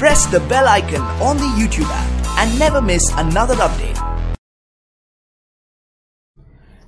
press the bell icon on the YouTube app and never miss another update.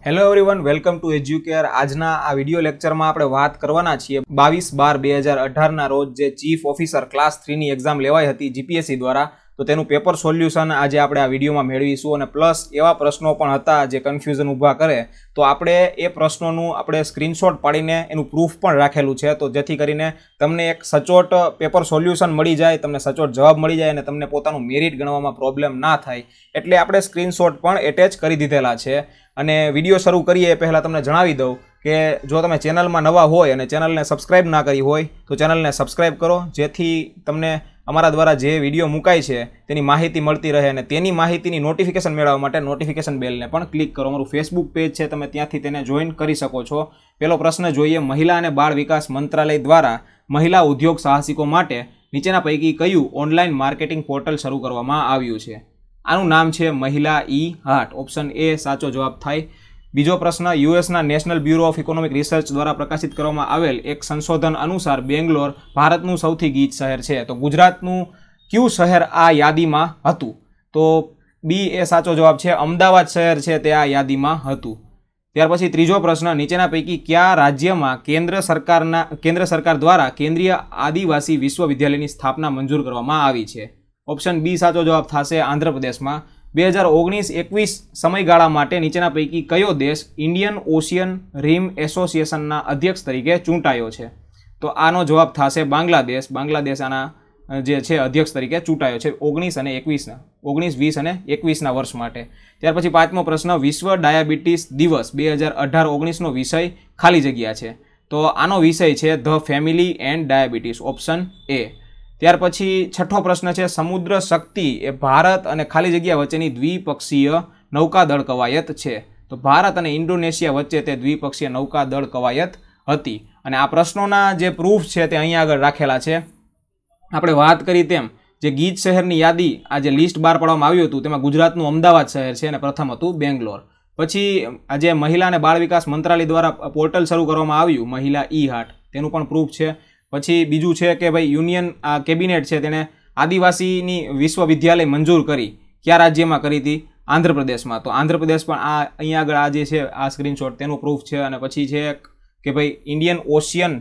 Hello everyone welcome to Educare આજના આ video લેક્ચરમાં આપણે વાત કરવાના છીએ બાવીસ બાર બે હજાર અઢારના રોજ જે ચીફ ઓફિસર ક્લાસ થ્રીની એક્ઝામ લેવાઈ હતી જીપીએસસી દ્વારા તો તેનું પેપર સોલ્યુશન આજે આપણે આ વિડીયોમાં મેળવીશું અને પ્લસ એવા પ્રશ્નો પણ હતા જે કન્ફ્યુઝન ઊભા કરે તો આપણે એ પ્રશ્નોનું આપણે સ્ક્રીનશોટ પાડીને એનું પ્રૂફ પણ રાખેલું છે તો જેથી કરીને તમને એક સચોટ પેપર સોલ્યુશન મળી જાય તમને સચોટ જવાબ મળી જાય અને તમને પોતાનું મેરિટ ગણવામાં પ્રોબ્લેમ ના થાય એટલે આપણે સ્ક્રીનશોટ પણ એટેચ કરી દીધેલા છે અને વિડીયો શરૂ કરીએ પહેલાં તમને જણાવી દઉં કે જો તમે ચેનલમાં નવા હોય અને ચેનલને સબસ્ક્રાઈબ ના કરી હોય તો ચેનલને સબસ્ક્રાઈબ કરો જેથી તમને અમારા દ્વારા જે વિડીયો મુકાય છે તેની માહિતી મળતી રહે અને તેની માહિતીની નોટિફિકેશન મેળવવા માટે નોટિફિકેશન બેલને પણ ક્લિક કરો અમારું ફેસબુક પેજ છે તમે ત્યાંથી તેને જોઈન કરી શકો છો પહેલો પ્રશ્ન જોઈએ મહિલા અને બાળ વિકાસ મંત્રાલય દ્વારા મહિલા ઉદ્યોગ સાહસિકો માટે નીચેના પૈકી કયું ઓનલાઈન માર્કેટિંગ પોર્ટલ શરૂ કરવામાં આવ્યું છે આનું નામ છે મહિલા ઈ હાટ ઓપ્શન એ સાચો જવાબ થાય બીજો પ્રશ્ન યુએસના national bureau of economic research દ્વારા પ્રકાશિત કરવામાં આવેલ એક સંશોધન અનુસાર બેંગ્લોર ભારતનું સૌથી ગીચ શહેર છે તો ગુજરાતનું કયું શહેર આ યાદીમાં હતું તો બી એ સાચો જવાબ છે અમદાવાદ શહેર છે તે આ યાદીમાં હતું ત્યાર પછી ત્રીજો પ્રશ્ન નીચેના પૈકી કયા રાજ્યમાં કેન્દ્ર સરકારના કેન્દ્ર સરકાર દ્વારા કેન્દ્રીય આદિવાસી વિશ્વવિદ્યાલયની સ્થાપના મંજૂર કરવામાં આવી છે ઓપ્શન બી સાચો જવાબ થશે આંધ્રપ્રદેશમાં બે હજાર ઓગણીસ એકવીસ સમયગાળા માટે નીચેના પૈકી કયો દેશ ઇન્ડિયન ઓશિયન રીમ એસોસિએશનના અધ્યક્ષ તરીકે ચૂંટાયો છે તો આનો જવાબ થશે બાંગ્લાદેશ બાંગ્લાદેશ આના જે છે અધ્યક્ષ તરીકે ચૂંટાયો છે ઓગણીસ અને એકવીસના ઓગણીસ વીસ અને એકવીસના વર્ષ માટે ત્યાર પછી પાંચમો પ્રશ્ન વિશ્વ ડાયાબિટીસ દિવસ બે હજાર અઢાર ઓગણીસનો વિષય ખાલી જગ્યા છે તો આનો વિષય છે the family and diabetes option A ત્યાર પછી છઠ્ઠો પ્રશ્ન છે સમુદ્ર શક્તિ એ ભારત અને ખાલી જગ્યા વચ્ચેની દ્વિપક્ષીય નૌકાદળ કવાયત છે તો ભારત અને ઇન્ડોનેશિયા વચ્ચે તે દ્વિપક્ષીય નૌકાદળ કવાયત હતી અને આ પ્રશ્નોના જે પ્રૂફ છે તે અહીંયા આગળ રાખેલા છે આપણે વાત કરી તેમ જે ગીત શહેરની યાદી આ જે લિસ્ટ બહાર પાડવામાં આવ્યું હતું તેમાં ગુજરાતનું અમદાવાદ શહેર છે અને પ્રથમ હતું બેંગ્લોર પછી આજે મહિલા અને બાળ વિકાસ મંત્રાલય દ્વારા પોર્ટલ શરૂ કરવામાં આવ્યું મહિલા ઈ હાટ તેનું પણ પ્રૂફ છે પછી બીજું છે કે ભાઈ યુનિયન આ કેબિનેટ છે તેણે આદિવાસીની વિશ્વવિદ્યાલય મંજૂર કરી કયા રાજ્યમાં કરી હતી આંધ્રપ્રદેશમાં તો આંધ્રપ્રદેશ પણ આ અહીંયા આગળ આ જે છે આ સ્ક્રીનશોટ તેનું પ્રૂફ છે અને પછી છે કે ભાઈ ઇન્ડિયન ઓશિયન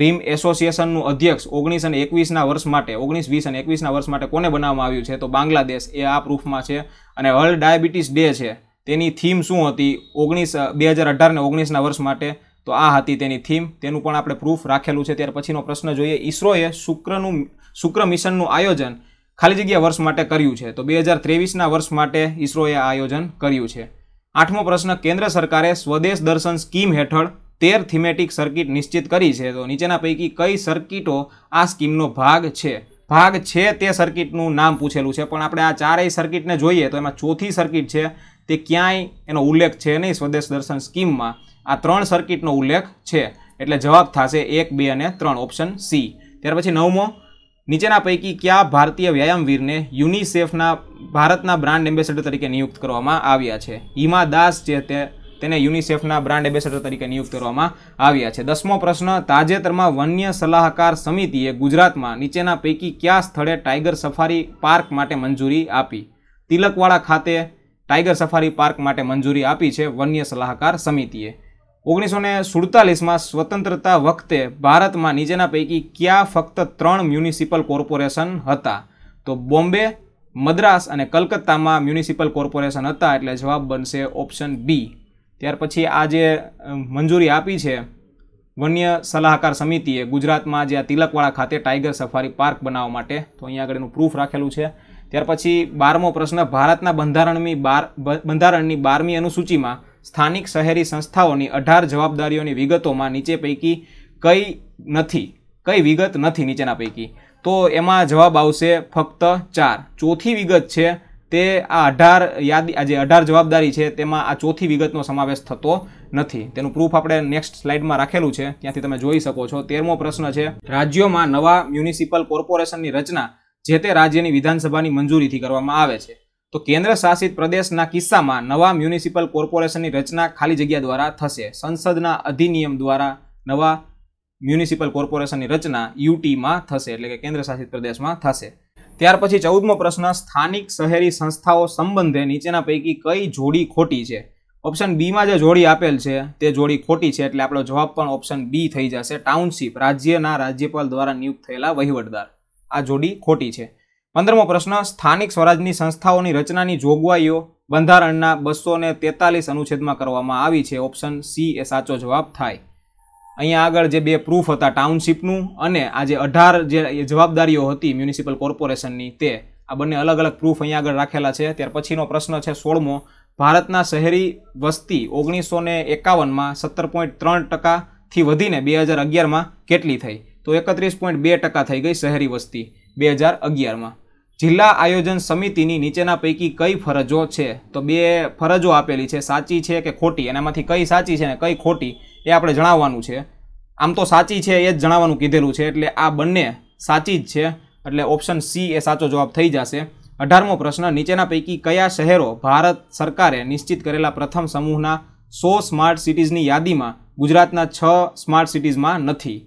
રીમ એસોસિએશનનું અધ્યક્ષ ઓગણીસ અને એકવીસના વર્ષ માટે ઓગણીસ વીસ અને એકવીસના વર્ષ માટે કોને બનાવવામાં આવ્યું છે તો બાંગ્લાદેશ એ આ પ્રૂફમાં છે અને વર્લ્ડ ડાયાબિટીસ ડે છે તેની થીમ શું હતી ઓગણીસ બે હજાર અઢાર ને ઓગણીસના વર્ષ માટે તો આ હતી તેની થીમ તેનું પણ આપણે પ્રૂફ રાખેલું છે ત્યાર પછીનો પ્રશ્ન જોઈએ ઈસરોએ શુક્રનું શુક્ર મિશનનું આયોજન ખાલી જગ્યા વર્ષ માટે કર્યું છે તો બે હજાર ત્રેવીસના વર્ષ માટે ઈસરોએ આયોજન કર્યું છે આઠમો પ્રશ્ન કેન્દ્ર સરકારે સ્વદેશ દર્શન સ્કીમ હેઠળ તેર થીમેટિક સર્કિટ નિશ્ચિત કરી છે તો નીચેના પૈકી કઈ સર્કિટો આ સ્કીમનો ભાગ છે ભાગ છે તે સર્કિટનું નામ પૂછેલું છે પણ આપણે આ ચારેય સર્કિટને જોઈએ તો એમાં ચોથી સર્કિટ છે તે ક્યાંય એનો ઉલ્લેખ છે નહીં સ્વદેશ દર્શન સ્કીમમાં આ ત્રણ સર્કિટનો ઉલ્લેખ છે એટલે જવાબ થશે એક બે અને ત્રણ ઓપ્શન સી ત્યાર પછી નવમો નીચેના પૈકી કયા ભારતીય વ્યાયામવીરને યુનિસેફના ભારતના બ્રાન્ડ એમ્બેસેડર તરીકે નિયુક્ત કરવામાં આવ્યા છે હિમા દાસ જે તે તેને યુનિસેફના બ્રાન્ડ એમ્બેસેડર તરીકે નિયુક્ત કરવામાં આવ્યા છે દસમો પ્રશ્ન તાજેતરમાં વન્ય સલાહકાર સમિતિએ ગુજરાતમાં નીચેના પૈકી કયા સ્થળે ટાઈગર સફારી પાર્ક માટે મંજૂરી આપી તિલકવાડા ખાતે ટાઈગર સફારી પાર્ક માટે મંજૂરી આપી છે વન્ય સલાહકાર સમિતિએ ઓગણીસો ને સુડતાલીસમાં સ્વતંત્રતા વખતે ભારતમાં નીચેના પૈકી ક્યાં ફક્ત ત્રણ મ્યુનિસિપલ કોર્પોરેશન હતા તો બોમ્બે મદ્રાસ અને કલકત્તામાં મ્યુનિસિપલ કોર્પોરેશન હતા એટલે જવાબ બનશે ઓપ્શન બી ત્યાર પછી આ જે મંજૂરી આપી છે વન્ય સલાહકાર સમિતિએ ગુજરાતમાં જે આ તિલકવાળા ખાતે ટાઈગર સફારી પાર્ક બનાવવા માટે તો અહીંયા આગળ એનું પ્રૂફ રાખેલું છે ત્યાર પછી બારમો પ્રશ્ન ભારતના બંધારણની બાર બંધારણની બારમી અનુસૂચિમાં સ્થાનિક શહેરી સંસ્થાઓની અઢાર જવાબદારીઓની વિગતોમાં નીચે પૈકી કઈ નથી કઈ વિગત નથી નીચેના પૈકી તો એમાં જવાબ આવશે ફક્ત ચાર ચોથી વિગત છે તે આ અઢાર યાદી આ જે અઢાર જવાબદારી છે તેમાં આ ચોથી વિગતનો સમાવેશ થતો નથી તેનું પ્રૂફ આપણે નેક્સ્ટ સ્લાઇડમાં રાખેલું છે ત્યાંથી તમે જોઈ શકો છો તેરમો પ્રશ્ન છે રાજ્યોમાં નવા મ્યુનિસિપલ કોર્પોરેશનની રચના જે તે રાજ્યની વિધાનસભાની મંજૂરીથી કરવામાં આવે છે તો કેન્દ્ર શાસિત પ્રદેશના કિસ્સામાં નવા મ્યુનિસિપલ કોર્પોરેશનની રચના ખાલી જગ્યા દ્વારા થશે સંસદના અધિનિયમ દ્વારા નવા મ્યુનિસિપલ કોર્પોરેશનની રચના યુટીમાં થશે એટલે કે કેન્દ્ર શાસિત પ્રદેશમાં થશે ત્યાર પછી ચૌદમો પ્રશ્ન સ્થાનિક શહેરી સંસ્થાઓ સંબંધે નીચેના પૈકી કઈ જોડી ખોટી છે ઓપ્શન બીમાં જે જોડી આપેલ છે તે જોડી ખોટી છે એટલે આપણો જવાબ પણ ઓપ્શન બી થઈ જશે ટાઉનશીપ રાજ્યના રાજ્યપાલ દ્વારા નિયુક્ત થયેલા વહીવટદાર આ જોડી ખોટી છે પંદરમો પ્રશ્ન સ્થાનિક સ્વરાજની સંસ્થાઓની રચનાની જોગવાઈઓ બંધારણના બસો ને તેતાલીસ અનુચ્છેદમાં કરવામાં આવી છે ઓપ્શન સી એ સાચો જવાબ થાય અહીંયા આગળ જે બે પ્રૂફ હતા ટાઉનશીપનું અને આજે અઢાર જે જવાબદારીઓ હતી મ્યુનિસિપલ કોર્પોરેશનની તે આ બંને અલગ અલગ પ્રૂફ અહીંયા આગળ રાખેલા છે ત્યાર પછીનો પ્રશ્ન છે સોળમો ભારતના શહેરી વસ્તી ઓગણીસો ને એકાવનમાં સત્તર પોઈન્ટ ત્રણ ટકાથી વધીને બે હજાર અગિયારમાં કેટલી થઈ તો એકત્રીસ પોઈન્ટ બે ટકા થઈ ગઈ શહેરી વસ્તી બે હજાર અગિયારમાં જિલ્લા આયોજન સમિતિની નીચેના પૈકી કઈ ફરજો છે તો બે ફરજો આપેલી છે સાચી છે કે ખોટી એનામાંથી કઈ સાચી છે ને કઈ ખોટી એ આપણે જણાવવાનું છે આમ તો સાચી છે એ જ જણાવવાનું કીધેલું છે એટલે આ બંને સાચી જ છે એટલે ઓપ્શન સી એ સાચો જવાબ થઈ જશે અઢારમો પ્રશ્ન નીચેના પૈકી કયા શહેરો ભારત સરકારે નિશ્ચિત કરેલા પ્રથમ સમૂહના સો સ્માર્ટ સિટીઝની યાદીમાં ગુજરાતના છ સ્માર્ટ સિટીઝમાં નથી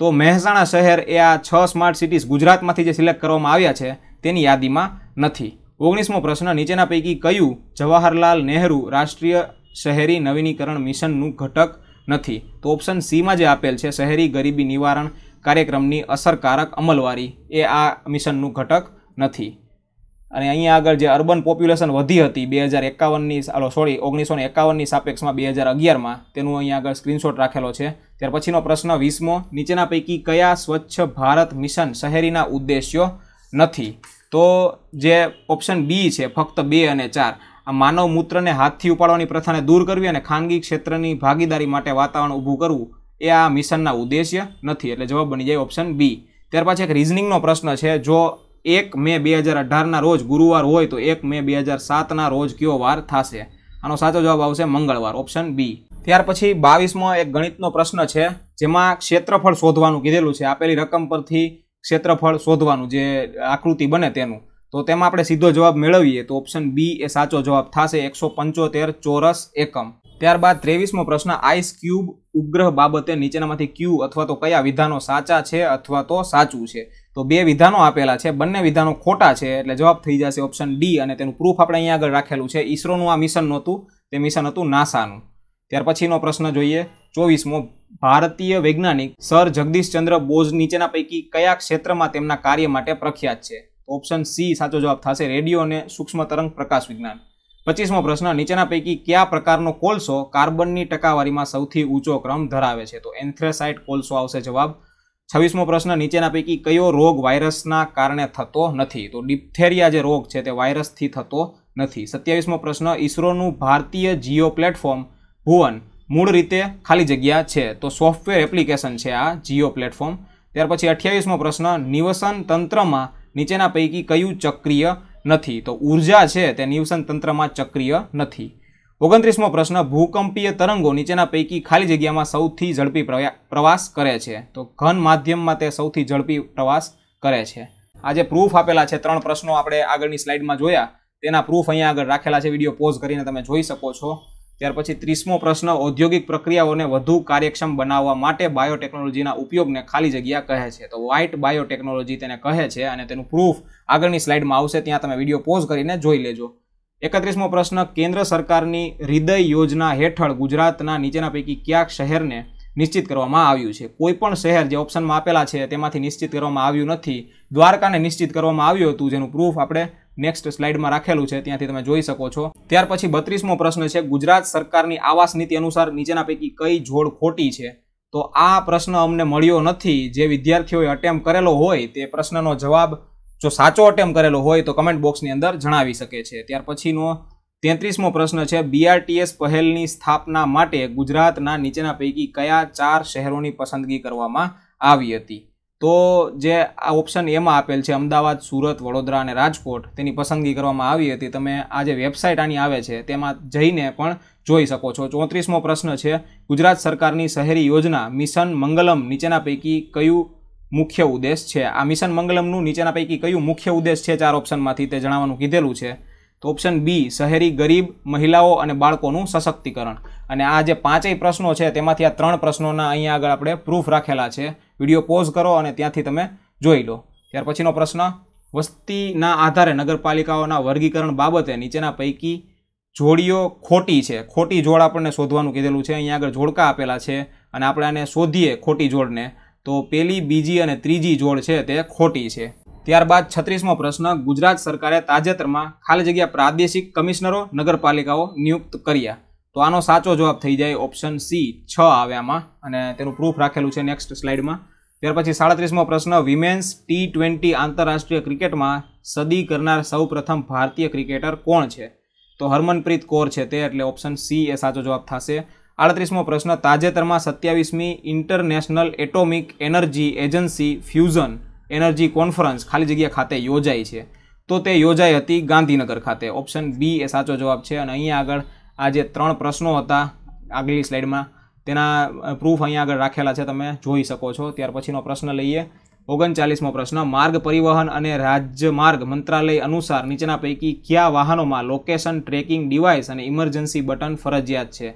તો મહેસાણા શહેર એ આ છ સ્માર્ટ સિટીઝ ગુજરાતમાંથી જે સિલેક્ટ કરવામાં આવ્યા છે તેની યાદીમાં નથી ઓગણીસમો પ્રશ્ન નીચેના પૈકી કયું જવાહરલાલ નહેરુ રાષ્ટ્રીય શહેરી નવીનીકરણ મિશનનું ઘટક નથી તો ઓપ્શન સીમાં જે આપેલ છે શહેરી ગરીબી નિવારણ કાર્યક્રમની અસરકારક અમલવારી એ આ મિશનનું ઘટક નથી અને અહીંયા આગળ જે અર્બન પોપ્યુલેશન વધી હતી બે હજાર એકાવનની આલો સોરી ઓગણીસો ને એકાવનની સાપેક્ષમાં બે હજાર અગિયારમાં તેનું અહીંયા આગળ સ્ક્રીનશોટ રાખેલો છે ત્યાર પછીનો પ્રશ્ન વીસમો નીચેના પૈકી કયા સ્વચ્છ ભારત મિશન શહેરીના ઉદ્દેશ્યો નથી તો જે ઓપ્શન બી છે ફક્ત બે અને ચાર આ માનવ મૂત્રને હાથથી ઉપાડવાની પ્રથાને દૂર કરવી અને ખાનગી ક્ષેત્રની ભાગીદારી માટે વાતાવરણ ઊભું કરવું એ આ મિશનના ઉદ્દેશ્ય નથી એટલે જવાબ બની જાય ઓપ્શન બી ત્યાર પછી એક રિઝનિંગનો પ્રશ્ન છે જો એક મે બે હજાર અઢારના રોજ ગુરુવાર હોય તો એક મે બે હજાર સાતના રોજ કયો વાર થશે આનો સાચો જવાબ આવશે મંગળવાર ઓપ્શન બી ત્યાર પછી બાવીસમો એક ગણિતનો પ્રશ્ન છે જેમાં ક્ષેત્રફળ શોધવાનું કીધેલું છે આપેલી રકમ પરથી ક્ષેત્રફળ શોધવાનું જે આકૃતિ બને તેનું તો તેમાં આપણે સીધો જવાબ મેળવીએ તો ઓપ્શન બી એ સાચો જવાબ થશે એકસો પંચોતેર ચોરસ એકમ ત્યારબાદ ત્રેવીસમો પ્રશ્ન આઈસ ક્યુબ ઉપગ્રહ બાબતે નીચેનામાંથી ક્યુ અથવા તો કયા વિધાનો સાચા છે અથવા તો સાચું છે તો બે વિધાનો આપેલા છે બંને વિધાનો ખોટા છે એટલે જવાબ થઈ જશે ઓપ્શન ડી અને તેનું પ્રૂફ આપણે અહીંયા આગળ રાખેલું છે ઈસરોનું આ મિશન નહોતું તે મિશન હતું નાસાનું ત્યાર પછીનો પ્રશ્ન જોઈએ ચોવીસમો ભારતીય વૈજ્ઞાનિક સર જગદીશચંદ્ર બોઝ નીચેના પૈકી કયા ક્ષેત્રમાં તેમના કાર્ય માટે પ્રખ્યાત છે ઓપ્શન સી સાચો જવાબ થશે રેડિયો અને સૂક્ષ્મ તરંગ પ્રકાશ વિજ્ઞાન પચીસમો પ્રશ્ન નીચેના પૈકી કયા પ્રકારનો કોલસો કાર્બનની ટકાવારીમાં સૌથી ઊંચો ક્રમ ધરાવે છે તો એન્થ્રેસાઇટ કોલસો આવશે જવાબ છવ્વીસમો પ્રશ્ન નીચેના પૈકી કયો રોગ વાયરસના કારણે થતો નથી તો ડિપ્થેરિયા જે રોગ છે તે વાયરસથી થતો નથી સત્યાવીસમો પ્રશ્ન ઈસરોનું ભારતીય જીઓ પ્લેટફોર્મ ભુવન મૂળ રીતે ખાલી જગ્યા છે તો સોફ્ટવેર એપ્લિકેશન છે આ જીઓ પ્લેટફોર્મ ત્યાર પછી અઠ્યાવીસમો પ્રશ્ન નિવસન તંત્રમાં નીચેના પૈકી કયું ચક્રીય નથી તો ઉર્જા છે તે નિવસન તંત્રમાં ચક્રીય નથી ઓગણત્રીસમો પ્રશ્ન ભૂકંપીય તરંગો નીચેના પૈકી ખાલી જગ્યામાં સૌથી ઝડપી પ્રવાસ કરે છે તો ઘન માધ્યમમાં તે સૌથી ઝડપી પ્રવાસ કરે છે આજે પ્રૂફ આપેલા છે ત્રણ પ્રશ્નો આપણે આગળની સ્લાઇડમાં જોયા તેના પ્રૂફ અહીંયા આગળ રાખેલા છે વિડીયો પોઝ કરીને તમે જોઈ શકો છો ત્યાર પછી ત્રીસમો પ્રશ્ન ઔદ્યોગિક પ્રક્રિયાઓને વધુ કાર્યક્ષમ બનાવવા માટે બાયોટેકનોલોજીના ઉપયોગને ખાલી જગ્યા કહે છે તો વ્હાઇટ બાયોટેકનોલોજી તેને કહે છે અને તેનું પ્રૂફ આગળની સ્લાઇડમાં આવશે ત્યાં તમે વિડીયો પોઝ કરીને જોઈ લેજો એકત્રીસમો પ્રશ્ન કેન્દ્ર સરકારની હૃદય યોજના હેઠળ ગુજરાતના નીચેના પૈકી ક્યાંક શહેરને નિશ્ચિત કરવામાં આવ્યું છે કોઈપણ શહેર જે ઓપ્શનમાં આપેલા છે તેમાંથી નિશ્ચિત કરવામાં આવ્યું નથી દ્વારકાને નિશ્ચિત કરવામાં આવ્યું હતું જેનું પ્રૂફ આપણે નેક્સ્ટ સ્લાઇડમાં રાખેલું છે ત્યાંથી તમે જોઈ શકો છો ત્યાર પછી બત્રીસમો પ્રશ્ન છે ગુજરાત સરકારની આવાસ નીતિ અનુસાર નીચેના પૈકી કઈ જોડ ખોટી છે તો આ પ્રશ્ન અમને મળ્યો નથી જે વિદ્યાર્થીઓએ અટેમ્પ કરેલો હોય તે પ્રશ્નનો જવાબ જો સાચો અટેમ્પ કરેલો હોય તો કમેન્ટ બોક્સની અંદર જણાવી શકે છે ત્યાર પછીનો તેત્રીસમો પ્રશ્ન છે બીઆરટીએસ પહેલની સ્થાપના માટે ગુજરાતના નીચેના પૈકી કયા ચાર શહેરોની પસંદગી કરવામાં આવી હતી તો જે આ ઓપ્શન એમાં આપેલ છે અમદાવાદ સુરત વડોદરા અને રાજકોટ તેની પસંદગી કરવામાં આવી હતી તમે આ જે વેબસાઇટ આની આવે છે તેમાં જઈને પણ જોઈ શકો છો ચોત્રીસમો પ્રશ્ન છે ગુજરાત સરકારની શહેરી યોજના મિશન મંગલમ નીચેના પૈકી કયું મુખ્ય ઉદ્દેશ છે આ મિશન મંગલમનું નીચેના પૈકી કયું મુખ્ય ઉદ્દેશ છે ચાર ઓપ્શનમાંથી તે જણાવવાનું કીધેલું છે તો ઓપ્શન બી શહેરી ગરીબ મહિલાઓ અને બાળકોનું સશક્તિકરણ અને આ જે પાંચેય પ્રશ્નો છે તેમાંથી આ ત્રણ પ્રશ્નોના અહીંયા આગળ આપણે પ્રૂફ રાખેલા છે વિડીયો પોઝ કરો અને ત્યાંથી તમે જોઈ લો ત્યાર પછીનો પ્રશ્ન વસ્તીના આધારે નગરપાલિકાઓના વર્ગીકરણ બાબતે નીચેના પૈકી જોડીઓ ખોટી છે ખોટી જોડ આપણને શોધવાનું કીધેલું છે અહીંયા આગળ જોડકા આપેલા છે અને આપણે આને શોધીએ ખોટી જોડને તો પેલી બીજી અને ત્રીજી જોડ છે તે ખોટી છે ત્યારબાદ છત્રીસમો પ્રશ્ન ગુજરાત સરકારે તાજેતરમાં ખાલી જગ્યા પ્રાદેશિક કમિશનરો નગરપાલિકાઓ નિયુક્ત કર્યા તો આનો સાચો જવાબ થઈ જાય ઓપ્શન સી છ આવ્યામાં અને તેનું પ્રૂફ રાખેલું છે નેક્સ્ટ સ્લાઇડમાં ત્યાર પછી સાડત્રીસમો પ્રશ્ન વિમેન્સ ટી ટ્વેન્ટી આંતરરાષ્ટ્રીય ક્રિકેટમાં સદી કરનાર સૌપ્રથમ ભારતીય ક્રિકેટર કોણ છે તો હરમનપ્રીત કૌર છે તે એટલે ઓપ્શન સી એ સાચો જવાબ થશે આડત્રીસમો પ્રશ્ન તાજેતરમાં સત્યાવીસમી international atomic energy agency fusion energy conference ખાલી જગ્યા ખાતે યોજાઈ છે તો તે યોજાઈ હતી ગાંધીનગર ખાતે ઓપ્શન બી એ સાચો જવાબ છે અને અહીંયા આગળ આ જે ત્રણ પ્રશ્નો હતા આગલી સ્લાઇડમાં તેના પ્રૂફ અહીંયા આગળ રાખેલા છે તમે જોઈ શકો છો ત્યાર પછીનો પ્રશ્ન લઈએ ઓગણચાલીસમો પ્રશ્ન માર્ગ પરિવહન અને રાજ્યમાર્ગ મંત્રાલય અનુસાર નીચેના પૈકી કયા વાહનોમાં લોકેશન ટ્રેકિંગ ડિવાઇસ અને ઇમરજન્સી બટન ફરજિયાત છે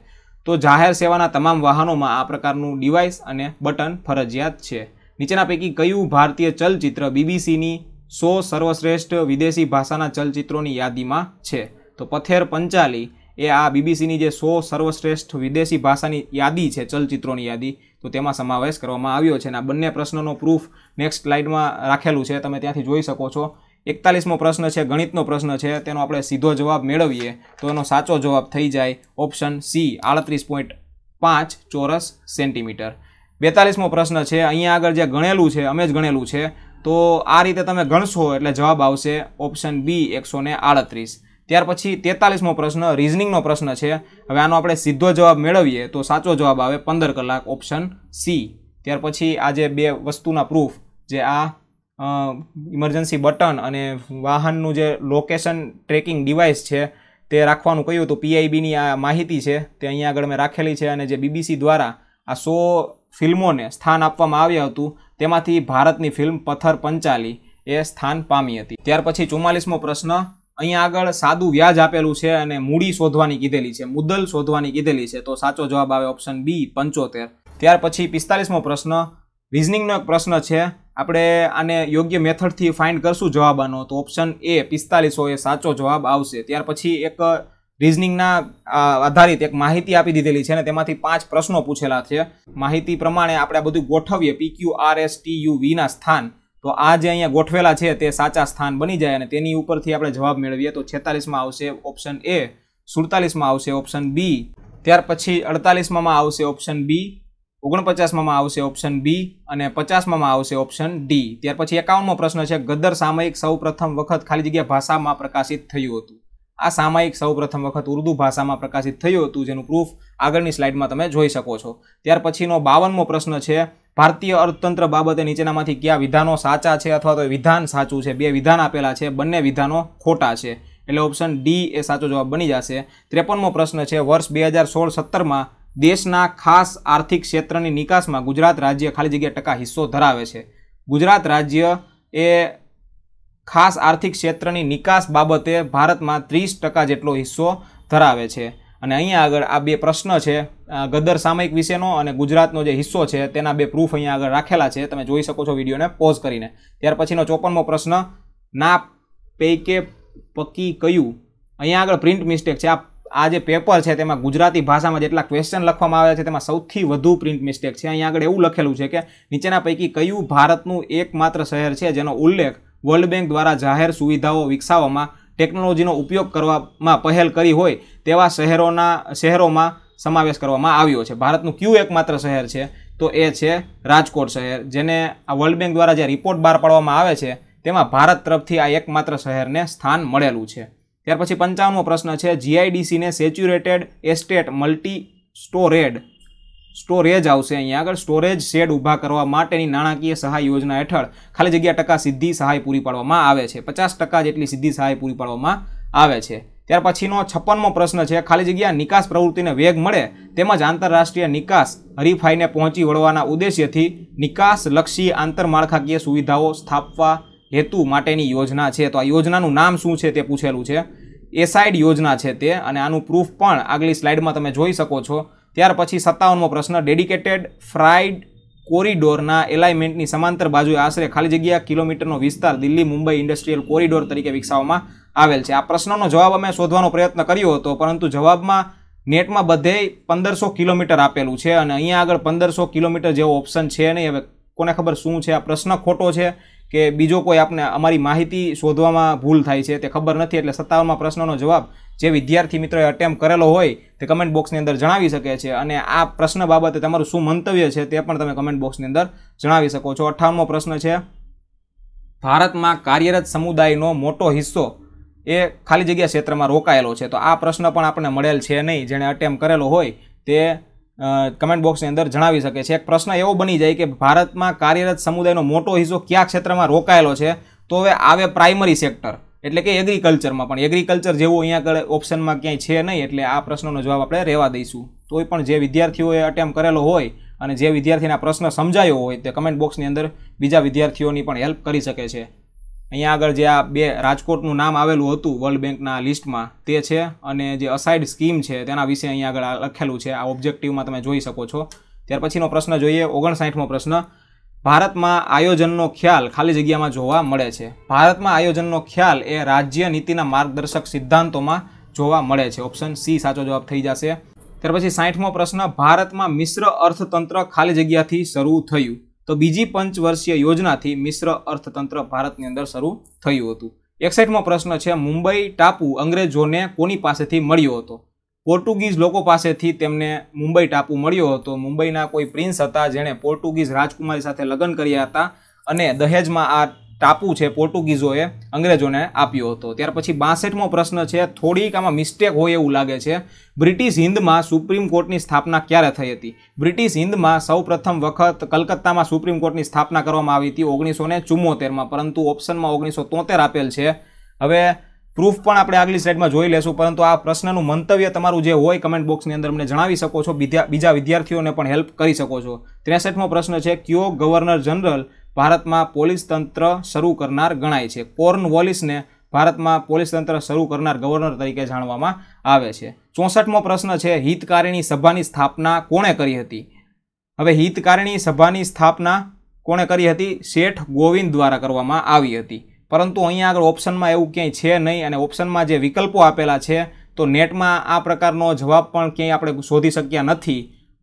તો જાહેર સેવાના તમામ વાહનોમાં આ પ્રકારનું ડિવાઇસ અને બટન ફરજિયાત છે નીચેના પૈકી કયું ભારતીય ચલચિત્ર બીબીસીની સો સર્વશ્રેષ્ઠ વિદેશી ભાષાના ચલચિત્રોની યાદીમાં છે તો પથેર પંચાલી એ આ બીબીસીની જે સો સર્વશ્રેષ્ઠ વિદેશી ભાષાની યાદી છે ચલચિત્રોની યાદી તો તેમાં સમાવેશ કરવામાં આવ્યો છે અને આ બંને પ્રશ્નોનો પ્રૂફ નેક્સ્ટ સ્લાઇડમાં રાખેલું છે તમે ત્યાંથી જોઈ શકો છો એકતાલીસમો પ્રશ્ન છે ગણિતનો પ્રશ્ન છે તેનો આપણે સીધો જવાબ મેળવીએ તો એનો સાચો જવાબ થઈ જાય ઓપ્શન સી આડત્રીસ પોઈન્ટ પાંચ ચોરસ સેન્ટીમીટર બેતાલીસમો પ્રશ્ન છે અહીંયા આગળ જે ગણેલું છે અમે જ ગણેલું છે તો આ રીતે તમે ગણશો એટલે જવાબ આવશે ઓપ્શન બી એકસો ને આડત્રીસ ત્યાર પછી તેતાલીસમો પ્રશ્ન રિઝનિંગનો પ્રશ્ન છે હવે આનો આપણે સીધો જવાબ મેળવીએ તો સાચો જવાબ આવે પંદર કલાક ઓપ્શન સી ત્યાર પછી આ જે બે વસ્તુના પ્રૂફ જે આ ઇમરજન્સી બટન અને વાહનનું જે લોકેશન ટ્રેકિંગ ડિવાઇસ છે તે રાખવાનું કહ્યું હતું પીઆઈબીની આ માહિતી છે તે અહીંયા આગળ મેં રાખેલી છે અને જે બીબીસી દ્વારા આ સો ફિલ્મોને સ્થાન આપવામાં આવ્યું હતું તેમાંથી ભારતની ફિલ્મ પથ્થર પંચાલી એ સ્થાન પામી હતી ત્યાર પછી ચુમ્માલીસમો પ્રશ્ન અહીંયા આગળ સાદું વ્યાજ આપેલું છે અને મૂડી શોધવાની કીધેલી છે મુદ્દલ શોધવાની કીધેલી છે તો સાચો જવાબ આવે ઓપ્શન બી પંચોતેર ત્યાર પછી પિસ્તાલીસમો પ્રશ્ન રિઝનિંગનો એક પ્રશ્ન છે આપણે આને યોગ્ય મેથડથી ફાઇન્ડ કરશું જવાબ આનો તો ઓપ્શન એ પિસ્તાલીસો એ સાચો જવાબ આવશે ત્યાર પછી એક રિઝનિંગના આધારિત એક માહિતી આપી દીધેલી છે અને તેમાંથી પાંચ પ્રશ્નો પૂછેલા છે માહિતી પ્રમાણે આપણે બધું ગોઠવીએ P Q R S T U વીના સ્થાન તો આ જે અહીંયા ગોઠવેલા છે તે સાચા સ્થાન બની જાય અને તેની ઉપરથી આપણે જવાબ મેળવીએ તો છેતાલીસમાં આવશે ઓપ્શન એ સુડતાલીસમાં આવશે ઓપ્શન બી ત્યાર પછી અડતાલીસમાં આવશે ઓપ્શન બી ઓગણપચાસમાં આવશે ઓપ્શન બી અને પચાસમાં આવશે ઓપ્શન ડી ત્યાર પછી એકાવનમો પ્રશ્ન છે ગદર સામયિક સૌપ્રથમ વખત ખાલી જગ્યા ભાષામાં પ્રકાશિત થયું હતું આ સામાયિક સૌપ્રથમ વખત ઉર્દુ ભાષામાં પ્રકાશિત થયું હતું જેનું પ્રૂફ આગળની સ્લાઇડમાં તમે જોઈ શકો છો ત્યાર પછીનો બાવનમો પ્રશ્ન છે ભારતીય અર્થતંત્ર બાબતે નીચેનામાંથી કયા વિધાનો સાચા છે અથવા તો વિધાન સાચું છે બે વિધાન આપેલા છે બંને વિધાનો ખોટા છે એટલે ઓપ્શન ડી એ સાચો જવાબ બની જશે ત્રેપનમો પ્રશ્ન છે વર્ષ બે હજાર સોળ સત્તરમાં દેશના ખાસ આર્થિક ક્ષેત્રની નિકાસમાં ગુજરાત રાજ્ય ખાલી જગ્યા ટકા હિસ્સો ધરાવે છે ગુજરાત રાજ્ય એ ખાસ આર્થિક ક્ષેત્રની નિકાસ બાબતે ભારતમાં ત્રીસ ટકા જેટલો હિસ્સો ધરાવે છે અને અહીંયા આગળ આ બે પ્રશ્ન છે ગદર સામયિક વિશેનો અને ગુજરાતનો જે હિસ્સો છે તેના બે પ્રૂફ અહીંયા આગળ રાખેલા છે તમે જોઈ શકો છો વિડીયોને પોઝ કરીને ત્યાર પછીનો ચોપનમો પ્રશ્ન ના પૈકે પકી કયું અહીંયા આગળ પ્રિન્ટ મિસ્ટેક છે આ આ જે પેપર છે તેમાં ગુજરાતી ભાષામાં જેટલા ક્વેશ્ચન લખવામાં આવ્યા છે તેમાં સૌથી વધુ પ્રિન્ટ મિસ્ટેક છે અહીંયા આગળ એવું લખેલું છે કે નીચેના પૈકી કયું ભારતનું એકમાત્ર શહેર છે જેનો ઉલ્લેખ વર્લ્ડ બેંક દ્વારા જાહેર સુવિધાઓ વિકસાવવામાં ટેકનોલોજીનો ઉપયોગ કરવામાં પહેલ કરી હોય તેવા શહેરોના શહેરોમાં સમાવેશ કરવામાં આવ્યો છે ભારતનું ક્યુ એકમાત્ર શહેર છે તો એ છે રાજકોટ શહેર જેને આ વર્લ્ડ બેંક દ્વારા જે રિપોર્ટ બહાર પાડવામાં આવે છે તેમાં ભારત તરફથી આ એકમાત્ર શહેરને સ્થાન મળેલું છે ત્યાર પછી પંચાવનમો પ્રશ્ન છે જીઆઈડીસીને saturated estate multi stored storage આવશે અહીંયા આગળ સ્ટોરેજ શેડ ઊભા કરવા માટેની નાણાકીય સહાય યોજના હેઠળ ખાલી જગ્યા ટકા સીધી સહાય પૂરી પાડવામાં આવે છે પચાસ ટકા જેટલી સીધી સહાય પૂરી પાડવામાં આવે છે ત્યાર પછીનો છપ્પનમો પ્રશ્ન છે ખાલી જગ્યા નિકાસ પ્રવૃત્તિને વેગ મળે તેમજ આંતરરાષ્ટ્રીય નિકાસ હરીફાઈને પહોંચી વળવાના ઉદ્દેશ્યથી નિકાસલક્ષી આંતરમાળખાકીય સુવિધાઓ સ્થાપવા હેતુ માટેની યોજના છે તો આ યોજનાનું નામ શું છે તે પૂછેલું છે એસાઇડ યોજના છે તે અને આનું પ્રૂફ પણ આગલી સ્લાઇડમાં તમે જોઈ શકો છો ત્યાર પછી સત્તાવનમો પ્રશ્ન ડેડિકેટેડ ફ્રાઇડ કોરિડોરના એલાઇમેન્ટની સમાંતર બાજુએ આશરે ખાલી જગ્યા કિલોમીટરનો વિસ્તાર દિલ્હી મુંબઈ ઇન્ડસ્ટ્રીયલ કોરિડોર તરીકે વિકસાવવામાં આવેલ છે આ પ્રશ્નનો જવાબ અમે શોધવાનો પ્રયત્ન કર્યો હતો પરંતુ જવાબમાં નેટમાં બધે પંદરસો કિલોમીટર આપેલું છે અને અહીંયા આગળ પંદરસો કિલોમીટર જેવો ઓપ્શન છે નહીં હવે કોને ખબર શું છે આ પ્રશ્ન ખોટો છે કે બીજો કોઈ આપને અમારી માહિતી શોધવામાં ભૂલ થાય છે તે ખબર નથી એટલે સત્તાવનમાં પ્રશ્નનો જવાબ જે વિદ્યાર્થી મિત્રોએ અટેમ્પ કરેલો હોય તે કમેન્ટ બોક્સની અંદર જણાવી શકે છે અને આ પ્રશ્ન બાબતે તમારું શું મંતવ્ય છે તે પણ તમે કમેન્ટ બોક્સની અંદર જણાવી શકો છો અઠ્ઠાવમો પ્રશ્ન છે ભારતમાં કાર્યરત સમુદાયનો મોટો હિસ્સો એ ખાલી જગ્યા ક્ષેત્રમાં રોકાયેલો છે તો આ પ્રશ્ન પણ આપણને મળેલ છે નહીં જેણે અટેમ્પ કરેલો હોય તે કમેન્ટ બોક્સની અંદર જણાવી શકે છે એક પ્રશ્ન એવો બની જાય કે ભારતમાં કાર્યરત સમુદાયનો મોટો હિસ્સો કયા ક્ષેત્રમાં રોકાયેલો છે તો હવે આવે પ્રાઇમરી સેક્ટર એટલે કે એગ્રીકલ્ચરમાં પણ એગ્રીકલ્ચર જેવું અહીંયા આગળ ઓપ્શનમાં ક્યાંય છે નહીં એટલે આ પ્રશ્નનો જવાબ આપણે રહેવા દઈશું તોય પણ જે વિદ્યાર્થીઓએ અટેમ્પ કરેલો હોય અને જે વિદ્યાર્થીના પ્રશ્ન સમજાયો હોય તે કમેન્ટ બોક્સની અંદર બીજા વિદ્યાર્થીઓની પણ હેલ્પ કરી શકે છે અહીંયા આગળ જે આ બે રાજકોટનું નામ આવેલું હતું વર્લ્ડ બેંકના લિસ્ટમાં તે છે અને જે અસાઇડ સ્કીમ છે તેના વિશે અહીંયા આગળ લખેલું છે આ ઓબ્જેક્ટિવમાં તમે જોઈ શકો છો ત્યાર પછીનો પ્રશ્ન જોઈએ ઓગણસાઠમો પ્રશ્ન ભારતમાં આયોજનનો ખ્યાલ ખાલી જગ્યામાં જોવા મળે છે ભારતમાં આયોજનનો ખ્યાલ એ રાજ્ય નીતિના માર્ગદર્શક સિદ્ધાંતોમાં જોવા મળે છે ઓપ્શન સી સાચો જવાબ થઈ જશે ત્યાર પછી સાઠમો પ્રશ્ન ભારતમાં મિશ્ર અર્થતંત્ર ખાલી જગ્યાથી શરૂ થયું તો બીજી પંચવર્ષીય યોજનાથી મિશ્ર અર્થતંત્ર ભારતની અંદર શરૂ થયું હતું એકસાઇટમો પ્રશ્ન છે મુંબઈ ટાપુ અંગ્રેજોને કોની પાસેથી મળ્યો હતો પોર્ટુગીઝ લોકો પાસેથી તેમને મુંબઈ ટાપુ મળ્યો હતો મુંબઈના કોઈ પ્રિન્સ હતા જેણે પોર્ટુગીઝ રાજકુમારી સાથે લગ્ન કર્યા હતા અને દહેજમાં આ ટાપુ છે પોર્ટુગીઝોએ અંગ્રેજોને આપ્યો હતો ત્યાર પછી બાસઠમો પ્રશ્ન છે થોડીક આમાં મિસ્ટેક હોય એવું લાગે છે બ્રિટિશ હિન્દમાં સુપ્રીમ કોર્ટની સ્થાપના ક્યારે થઈ હતી બ્રિટિશ હિન્દમાં સૌપ્રથમ વખત કલકત્તામાં સુપ્રીમ કોર્ટની સ્થાપના કરવામાં આવી હતી ઓગણીસો ને ચુમ્મોતેરમાં પરંતુ ઓપ્શનમાં ઓગણીસો તોતેર આપેલ છે હવે પ્રૂફ પણ આપણે આગલી સ્લાઇડમાં જોઈ લેશું પરંતુ આ પ્રશ્નનું મંતવ્ય તમારું જે હોય કમેન્ટ બોક્સની અંદર મને જણાવી શકો છો બીજા બીજા વિદ્યાર્થીઓને પણ હેલ્પ કરી શકો છો ત્રેસઠમો પ્રશ્ન છે કયો ગવર્નર જનરલ ભારતમાં પોલીસ તંત્ર શરૂ કરનાર ગણાય છે કોર્નવોલિસને ભારતમાં પોલીસ તંત્ર શરૂ કરનાર ગવર્નર તરીકે જાણવામાં આવે છે ચોસઠમો પ્રશ્ન છે હિતકારિણી સભાની સ્થાપના કોણે કરી હતી હવે હિતકારિણી સભાની સ્થાપના કોણે કરી હતી શેઠ ગોવિંદ દ્વારા કરવામાં આવી હતી પરંતુ અહીંયા આગળ ઓપ્શનમાં એવું ક્યાંય છે નહીં અને ઓપ્શનમાં જે વિકલ્પો આપેલા છે તો નેટમાં આ પ્રકારનો જવાબ પણ ક્યાંય આપણે શોધી શક્યા નથી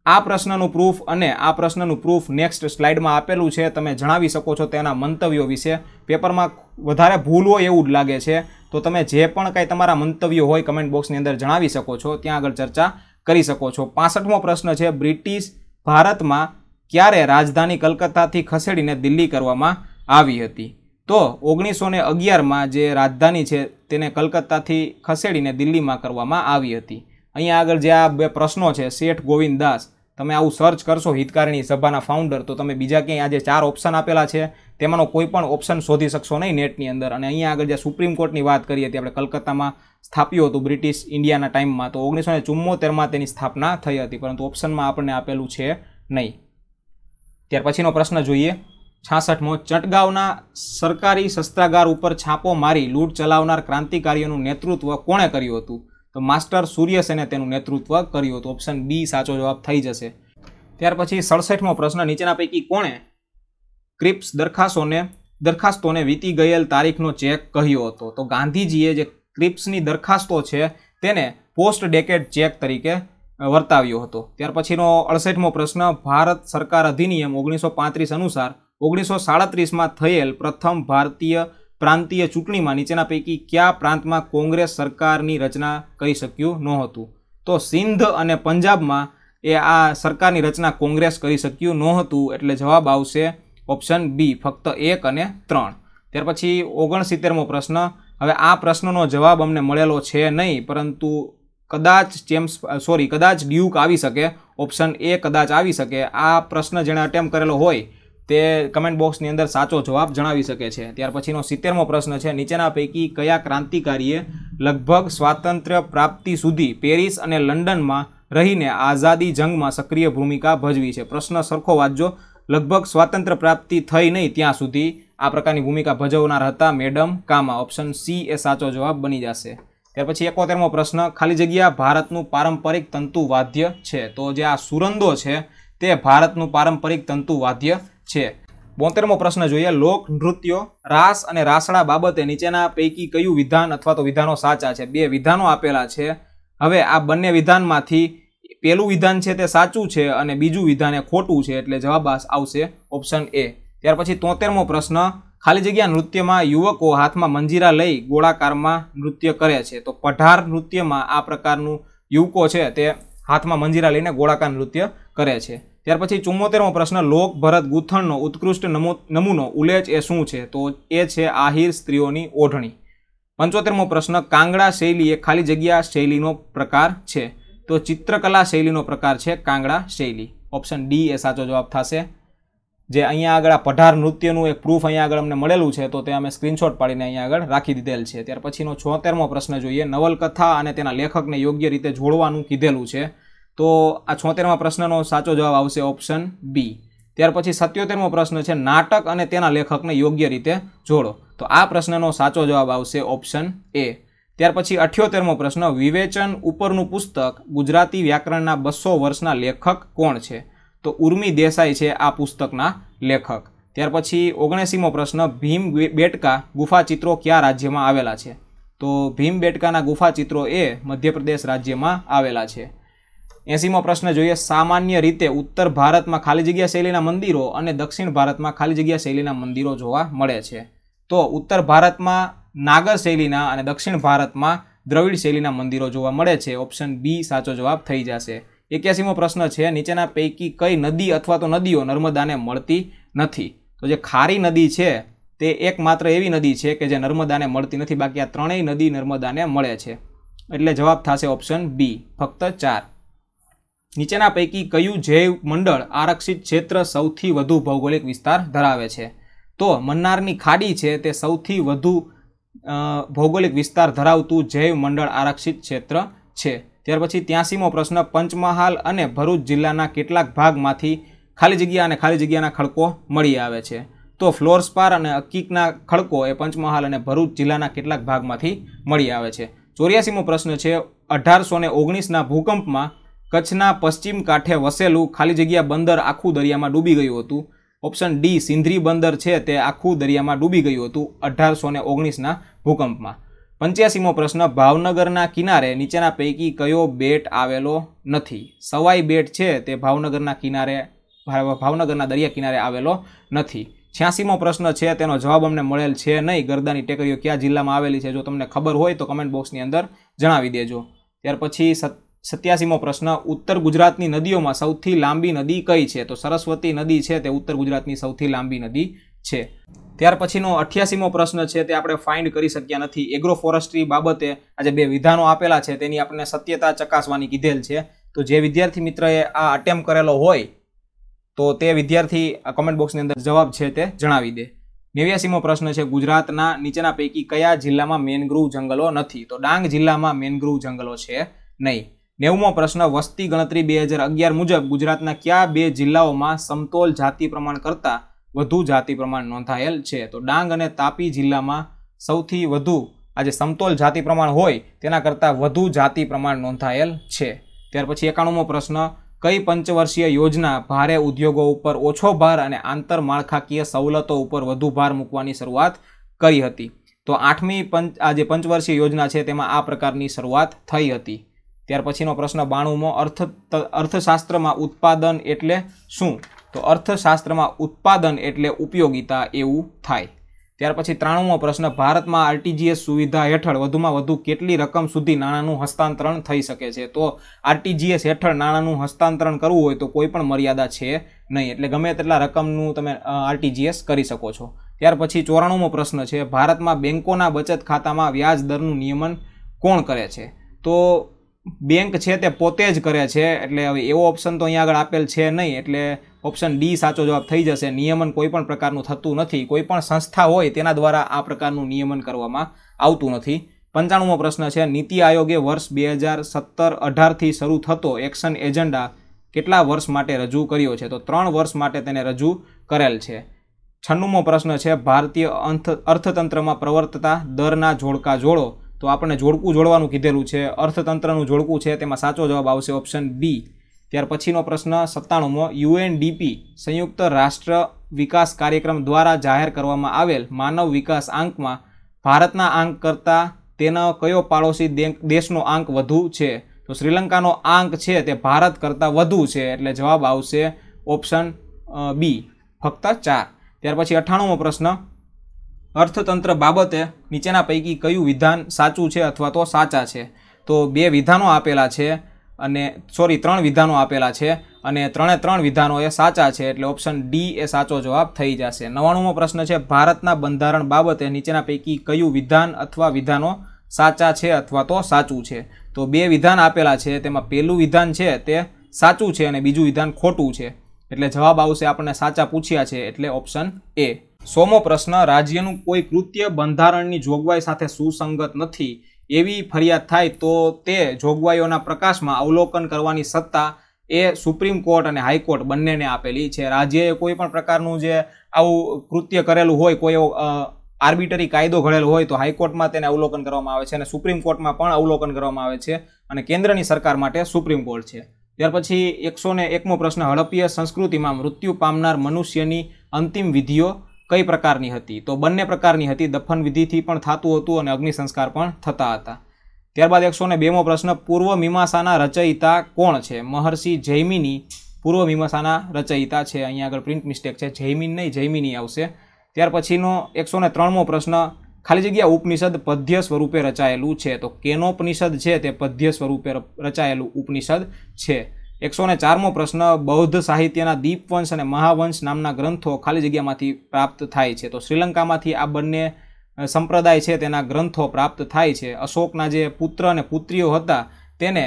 આ પ્રશ્નનું પ્રૂફ અને આ પ્રશ્નનું પ્રૂફ નેક્સ્ટ સ્લાઇડમાં આપેલું છે તમે જણાવી શકો છો તેના મંતવ્યો વિશે પેપરમાં વધારે ભૂલ હોય એવું જ લાગે છે તો તમે જે પણ કાંઈ તમારા મંતવ્યો હોય કમેન્ટ બોક્સની અંદર જણાવી શકો છો ત્યાં આગળ ચર્ચા કરી શકો છો પાસઠમો પ્રશ્ન છે બ્રિટિશ ભારતમાં ક્યારે રાજધાની કલકત્તાથી ખસેડીને દિલ્હી કરવામાં આવી હતી તો ઓગણીસો ને અગિયારમાં જે રાજધાની છે તેને કલકત્તાથી ખસેડીને દિલ્હીમાં કરવામાં આવી હતી અહીંયા આગળ જે આ બે પ્રશ્નો છે શેઠ ગોવિંદ દાસ તમે આવું સર્ચ કરશો હિતકારિણી સભાના ફાઉન્ડર તો તમે બીજા ક્યાંય આજે ચાર ઓપ્શન આપેલા છે તેમાંનો કોઈ પણ ઓપ્શન શોધી શકશો નહીં નેટની અંદર અને અહીંયા આગળ જે સુપ્રીમ કોર્ટની વાત કરીએ તે આપણે કલકત્તામાં સ્થાપ્યું હતું બ્રિટિશ ઇન્ડિયાના ટાઈમમાં તો ઓગણીસો ને ચુમ્મોતેરમાં તેની સ્થાપના થઈ હતી પરંતુ ઓપ્શનમાં આપણને આપેલું છે નહીં ત્યાર પછીનો પ્રશ્ન જોઈએ છાસઠમો ચટગાંવના સરકારી શસ્ત્રાગાર ઉપર છાપો મારી લૂંટ ચલાવનાર ક્રાંતિકારીઓનું નેતૃત્વ કોણે કર્યું હતું તો માસ્ટર સૂર્યસેને તેનું નેતૃત્વ કર્યું હતું ઓપ્શન બી સાચો જવાબ થઈ જશે ત્યાર પછી સડસઠમો પ્રશ્ન નીચેના પૈકી કોણે ક્રિપ્સ દરખાસ્તોને દરખાસ્તોને વીતી ગયેલ તારીખનો ચેક કહ્યો હતો તો ગાંધીજીએ જે ક્રિપ્સની દરખાસ્તો છે તેને પોસ્ટ ડેકેડ ચેક તરીકે વર્તાવ્યો હતો ત્યાર પછીનો અડસઠમો પ્રશ્ન ભારત સરકાર અધિનિયમ ઓગણીસો પાંત્રીસ અનુસાર ઓગણીસો સાડત્રીસમાં થયેલ પ્રથમ ભારતીય પ્રાંતીય ચૂંટણીમાં નીચેના પૈકી કયા પ્રાંતમાં કોંગ્રેસ સરકારની રચના કરી શક્યું નહોતું તો સિંધ અને પંજાબમાં એ આ સરકારની રચના કોંગ્રેસ કરી શક્યું નહોતું એટલે જવાબ આવશે ઓપ્શન બી ફક્ત એક અને ત્રણ ત્યાર પછી ઓગણસિત્તેરમો પ્રશ્ન હવે આ પ્રશ્નનો જવાબ અમને મળેલો છે નહીં પરંતુ કદાચ ચેમ્સ સોરી કદાચ ડ્યુક આવી શકે ઓપ્શન એ કદાચ આવી શકે આ પ્રશ્ન જેણે અટેમ્પ કરેલો હોય તે કમેન્ટ બોક્સની અંદર સાચો જવાબ જણાવી શકે છે ત્યાર પછીનો સિત્તેરમો પ્રશ્ન છે નીચેના પૈકી કયા ક્રાંતિકારીએ લગભગ સ્વાતંત્ર્ય પ્રાપ્તિ સુધી પેરિસ અને લંડનમાં રહીને આઝાદી જંગમાં સક્રિય ભૂમિકા ભજવી છે પ્રશ્ન સરખો વાંચજો લગભગ સ્વાતંત્ર્ય પ્રાપ્તિ થઈ નહીં ત્યાં સુધી આ પ્રકારની ભૂમિકા ભજવનાર હતા મેડમ કામા ઓપ્શન સી એ સાચો જવાબ બની જશે ત્યાર પછી એકોતેરમો પ્રશ્ન ખાલી જગ્યા ભારતનું પારંપરિક તંતુવાદ્ય છે તો જે આ સુરંદો છે તે ભારતનું પારંપરિક તંતુવાદ્ય છે બોતેરમો પ્રશ્ન જોઈએ લોક નૃત્યો રાસ અને રાસડા બાબતે નીચેના પૈકી કયું વિધાન અથવા તો વિધાનો સાચા છે બે વિધાનો આપેલા છે હવે આ બંને વિધાનમાંથી પહેલું વિધાન છે તે સાચું છે અને બીજું વિધાન એ ખોટું છે એટલે જવાબ આવશે ઓપ્શન એ ત્યાર પછી તોતેરમો પ્રશ્ન ખાલી જગ્યા નૃત્યમાં યુવકો હાથમાં મંજીરા લઈ ગોળાકારમાં નૃત્ય કરે છે તો પઢાર નૃત્યમાં આ પ્રકારનું યુવકો છે તે હાથમાં મંજીરા લઈને ગોળાકાર નૃત્ય કરે છે ત્યાર પછી ચુમ્મોતેરમો પ્રશ્ન લોક ભરત ગૂંથણનો ઉત્કૃષ્ટ નમૂનો ઉલેચ એ શું છે તો એ છે આહિર સ્ત્રીઓની ઓઢણી પંચોતેરમો પ્રશ્ન કાંગડા શૈલી એ ખાલી જગ્યા શૈલીનો પ્રકાર છે તો ચિત્રકલા શૈલીનો પ્રકાર છે કાંગડા શૈલી ઓપ્શન ડી એ સાચો જવાબ થશે જે અહીંયા આગળ આ પઢાર નૃત્યનું એક પ્રૂફ અહીંયા આગળ અમને મળેલું છે તો તે અમે સ્ક્રીનશોટ પાડીને અહીંયા આગળ રાખી દીધેલ છે ત્યાર પછીનો છોતેરમો પ્રશ્ન જોઈએ નવલકથા અને તેના લેખકને યોગ્ય રીતે જોડવાનું કીધેલું છે તો આ છોતેરમા પ્રશ્નનો સાચો જવાબ આવશે ઓપ્શન બી ત્યાર પછી સત્યોતેરમો પ્રશ્ન છે નાટક અને તેના લેખકને યોગ્ય રીતે જોડો તો આ પ્રશ્નનો સાચો જવાબ આવશે ઓપ્શન એ ત્યાર પછી અઠ્યોતેરમો પ્રશ્ન વિવેચન ઉપરનું પુસ્તક ગુજરાતી વ્યાકરણના બસો વર્ષના લેખક કોણ છે તો ઉર્મી દેસાઈ છે આ પુસ્તકના લેખક ત્યાર પછી ઓગણસીમો પ્રશ્ન ભીમ બેટકા ગુફા ચિત્રો કયા રાજ્યમાં આવેલા છે તો ભીમ બેટકાના ગુફા ચિત્રો એ મધ્યપ્રદેશ રાજ્યમાં આવેલા છે એસીમો પ્રશ્ન જોઈએ સામાન્ય રીતે ઉત્તર ભારતમાં ખાલી જગ્યા શૈલીના મંદિરો અને દક્ષિણ ભારતમાં ખાલી જગ્યા શૈલીના મંદિરો જોવા મળે છે તો ઉત્તર ભારતમાં નાગર શૈલીના અને દક્ષિણ ભારતમાં દ્રવિડ શૈલીના મંદિરો જોવા મળે છે ઓપ્શન બી સાચો જવાબ થઈ જશે એક્યાસીમો પ્રશ્ન છે નીચેના પૈકી કઈ નદી અથવા તો નદીઓ નર્મદાને મળતી નથી તો જે ખારી નદી છે તે એકમાત્ર એવી નદી છે કે જે નર્મદાને મળતી નથી બાકી આ ત્રણેય નદી નર્મદાને મળે છે એટલે જવાબ થશે ઓપ્શન બી ફક્ત ચાર નીચેના પૈકી કયું જૈવ મંડળ આરક્ષિત ક્ષેત્ર સૌથી વધુ ભૌગોલિક વિસ્તાર ધરાવે છે તો મન્નારની ખાડી છે તે સૌથી વધુ ભૌગોલિક વિસ્તાર ધરાવતું જૈવ મંડળ આરક્ષિત ક્ષેત્ર છે ત્યાર પછી ત્યાંસીમો પ્રશ્ન પંચમહાલ અને ભરૂચ જિલ્લાના કેટલાક ભાગમાંથી ખાલી જગ્યા અને ખાલી જગ્યાના ખડકો મળી આવે છે તો ફ્લોરસ્પાર અને અકીકના ખડકો એ પંચમહાલ અને ભરૂચ જિલ્લાના કેટલાક ભાગમાંથી મળી આવે છે ચોર્યાસીમો પ્રશ્ન છે અઢારસો ને ઓગણીસના ભૂકંપમાં કચ્છના પશ્ચિમ કાંઠે વસેલું ખાલી જગ્યા બંદર આખું દરિયામાં ડૂબી ગયું હતું ઓપ્શન ડી સિંધરી બંદર છે તે આખું દરિયામાં ડૂબી ગયું હતું અઢારસો ને ઓગણીસના ભૂકંપમાં પંચ્યાસીમો પ્રશ્ન ભાવનગરના કિનારે નીચેના પૈકી કયો બેટ આવેલો નથી સવાઈ બેટ છે તે ભાવનગરના કિનારે ભાવનગરના દરિયા કિનારે આવેલો નથી છ્યાસીમો પ્રશ્ન છે તેનો જવાબ અમને મળેલ છે નહીં ગરદાની ટેકરીઓ કયા જિલ્લામાં આવેલી છે જો તમને ખબર હોય તો કમેન્ટ બોક્સની અંદર જણાવી દેજો ત્યાર પછી સત સત્યાસીમો પ્રશ્ન ઉત્તર ગુજરાતની નદીઓમાં સૌથી લાંબી નદી કઈ છે તો સરસ્વતી નદી છે તે ઉત્તર ગુજરાતની સૌથી લાંબી નદી છે ત્યાર પછીનો અઠ્યાસીમો પ્રશ્ન છે તે આપણે ફાઇન્ડ કરી શક્યા નથી એગ્રો ફોરેસ્ટ્રી બાબતે આજે બે વિધાનો આપેલા છે તેની આપણને સત્યતા ચકાસવાની કીધેલ છે તો જે વિદ્યાર્થી મિત્રએ આ અટેમ્પ કરેલો હોય તો તે વિદ્યાર્થી કમેન્ટ બોક્સની અંદર જવાબ છે તે જણાવી દે નેવ્યાસીમો પ્રશ્ન છે ગુજરાતના નીચેના પૈકી કયા જિલ્લામાં મેનગ્રુવ જંગલો નથી તો ડાંગ જિલ્લામાં મેનગ્રુવ જંગલો છે નહીં નેવમો પ્રશ્ન વસ્તી ગણતરી બે હજાર અગિયાર મુજબ ગુજરાતના કયા બે જિલ્લાઓમાં સમતોલ જાતિ પ્રમાણ કરતાં વધુ જાતિ પ્રમાણ નોંધાયેલ છે તો ડાંગ અને તાપી જિલ્લામાં સૌથી વધુ આજે સમતોલ જાતિ પ્રમાણ હોય તેના કરતાં વધુ જાતિ પ્રમાણ નોંધાયેલ છે ત્યાર પછી એકાણુંમો પ્રશ્ન કઈ પંચવર્ષીય યોજના ભારે ઉદ્યોગો ઉપર ઓછો ભાર અને આંતર માળખાકીય સવલતો ઉપર વધુ ભાર મૂકવાની શરૂઆત કરી હતી તો આઠમી પંચ આ જે પંચવર્ષીય યોજના છે તેમાં આ પ્રકારની શરૂઆત થઈ હતી ત્યાર પછીનો પ્રશ્ન બાણુંમાં અર્થ અર્થશાસ્ત્રમાં ઉત્પાદન એટલે શું તો અર્થશાસ્ત્રમાં ઉત્પાદન એટલે ઉપયોગિતા એવું થાય ત્યાર પછી ત્રાણુંમો પ્રશ્ન ભારતમાં આરટીજીએસ સુવિધા હેઠળ વધુમાં વધુ કેટલી રકમ સુધી નાણાંનું હસ્તાંતરણ થઈ શકે છે તો આરટીજીએસ હેઠળ નાણાંનું હસ્તાંતરણ કરવું હોય તો કોઈ પણ મર્યાદા છે નહીં એટલે ગમે તેટલા રકમનું તમે આરટીજીએસ કરી શકો છો ત્યાર પછી ચોરાણુંમો પ્રશ્ન છે ભારતમાં બેન્કોના બચત ખાતામાં વ્યાજ દરનું નિયમન કોણ કરે છે તો બેંક છે તે પોતે જ કરે છે એટલે હવે એવો ઓપ્શન તો અહીંયા આગળ આપેલ છે નહીં એટલે ઓપ્શન ડી સાચો જવાબ થઈ જશે નિયમન કોઈ પણ પ્રકારનું થતું નથી કોઈ પણ સંસ્થા હોય તેના દ્વારા આ પ્રકારનું નિયમન કરવામાં આવતું નથી પંચાણુંમો પ્રશ્ન છે નીતિ આયોગે વર્ષ બે હજાર સત્તર અઢારથી શરૂ થતો એક્શન એજન્ડા કેટલા વર્ષ માટે રજૂ કર્યો છે તો ત્રણ વર્ષ માટે તેને રજૂ કરેલ છે છન્નુંમો પ્રશ્ન છે ભારતીય અર્થતંત્રમાં પ્રવર્તતા દરના જોડકા જોડો તો આપણને જોડકું જોડવાનું કીધેલું છે અર્થતંત્રનું જોડકું છે તેમાં સાચો જવાબ આવશે ઓપ્શન બી ત્યાર પછીનો પ્રશ્ન સત્તાણુંમો યુએનડીપી સંયુક્ત રાષ્ટ્ર વિકાસ કાર્યક્રમ દ્વારા જાહેર કરવામાં આવેલ માનવ વિકાસ આંકમાં ભારતના આંક કરતાં તેનો કયો પાડોશી દેશનો આંક વધુ છે તો શ્રીલંકાનો આંક છે તે ભારત કરતાં વધુ છે એટલે જવાબ આવશે ઓપ્શન બી ફક્ત ચાર ત્યાર પછી અઠ્ઠાણુંમો પ્રશ્ન અર્થતંત્ર બાબતે નીચેના પૈકી કયું વિધાન સાચું છે અથવા તો સાચા છે તો બે વિધાનો આપેલા છે અને સોરી ત્રણ વિધાનો આપેલા છે અને ત્રણે ત્રણ વિધાનો એ સાચા છે એટલે ઓપ્શન ડી એ સાચો જવાબ થઈ જશે નવાણુંમો પ્રશ્ન છે ભારતના બંધારણ બાબતે નીચેના પૈકી કયું વિધાન અથવા વિધાનો સાચા છે અથવા તો સાચું છે તો બે વિધાન આપેલા છે તેમાં પહેલું વિધાન છે તે સાચું છે અને બીજું વિધાન ખોટું છે એટલે જવાબ આવશે આપણને સાચા પૂછ્યા છે એટલે ઓપ્શન એ સોમો પ્રશ્ન રાજ્યનું કોઈ કૃત્ય બંધારણની જોગવાઈ સાથે સુસંગત નથી એવી ફરિયાદ થાય તો તે જોગવાઈઓના પ્રકાશમાં અવલોકન કરવાની સત્તા એ સુપ્રીમ કોર્ટ અને હાઈકોર્ટ બંનેને આપેલી છે રાજ્યએ કોઈ પણ પ્રકારનું જે આવું કૃત્ય કરેલું હોય કોઈ આર્બિટરી કાયદો ઘડેલો હોય તો હાઈકોર્ટમાં તેને અવલોકન કરવામાં આવે છે અને સુપ્રીમ કોર્ટમાં પણ અવલોકન કરવામાં આવે છે અને કેન્દ્રની સરકાર માટે સુપ્રીમ કોર્ટ છે ત્યાર પછી એકસો ને એકમો પ્રશ્ન હડપ્પીય સંસ્કૃતિમાં મૃત્યુ પામનાર મનુષ્યની અંતિમ વિધિઓ કઈ પ્રકારની હતી તો બંને પ્રકારની હતી દફન વિધિથી પણ થતું હતું અને અગ્નિ સંસ્કાર પણ થતા હતા ત્યારબાદ એકસો ને બેમો પ્રશ્ન પૂર્વ મીમાંસાના રચયિતા કોણ છે મહર્ષિ જૈમિની પૂર્વ મીમાસાના રચયિતા છે અહીંયા આગળ પ્રિન્ટ મિસ્ટેક છે જૈમિન નહીં જૈમિની આવશે ત્યાર પછીનો એકસો ને ત્રણમો પ્રશ્ન ખાલી જગ્યા ઉપનિષદ પદ્ય સ્વરૂપે રચાયેલું છે તો કેનોપનિષદ છે તે પદ્ય સ્વરૂપે રચાયેલું ઉપનિષદ છે એકસો ને ચારમો પ્રશ્ન બૌદ્ધ સાહિત્યના દીપવંશ અને મહાવંશ નામના ગ્રંથો ખાલી જગ્યામાંથી પ્રાપ્ત થાય છે તો શ્રીલંકામાંથી આ બંને સંપ્રદાય છે તેના ગ્રંથો પ્રાપ્ત થાય છે અશોકના જે પુત્ર અને પુત્રીઓ હતા તેને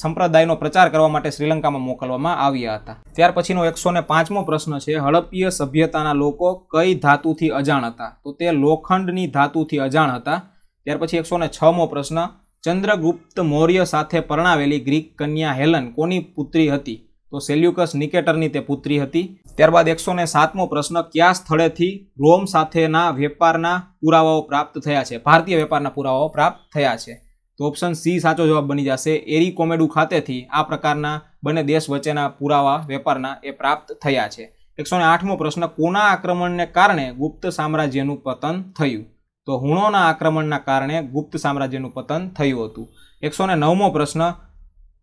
સંપ્રદાયનો પ્રચાર કરવા માટે શ્રીલંકામાં મોકલવામાં આવ્યા હતા ત્યાર પછીનો એકસો ને પાંચમો પ્રશ્ન છે હડપ્પીય સભ્યતાના લોકો કઈ ધાતુથી અજાણ હતા તો તે લોખંડની ધાતુથી અજાણ હતા ત્યાર પછી એકસો ને છમો પ્રશ્ન ચંદ્રગુપ્ત મૌર્ય સાથે પરણાવેલી ગ્રીક કન્યા હેલન કોની પુત્રી હતી તો સેલ્યુકસ નિકેટરની તે પુત્રી હતી ત્યારબાદ એકસો ને સાતમો પ્રશ્ન કયા સ્થળેથી રોમ સાથેના વેપારના પુરાવાઓ પ્રાપ્ત થયા છે ભારતીય વેપારના પુરાવાઓ પ્રાપ્ત થયા છે તો ઓપ્શન સી સાચો જવાબ બની જશે એરી કોમેડુ ખાતેથી આ પ્રકારના બંને દેશ વચ્ચેના પુરાવા વેપારના એ પ્રાપ્ત થયા છે એકસો ને આઠમો પ્રશ્ન કોના આક્રમણને કારણે ગુપ્ત સામ્રાજ્યનું પતન થયું તો હુણોના આક્રમણના કારણે ગુપ્ત સામ્રાજ્યનું પતન થયું હતું એકસો ને નવમો પ્રશ્ન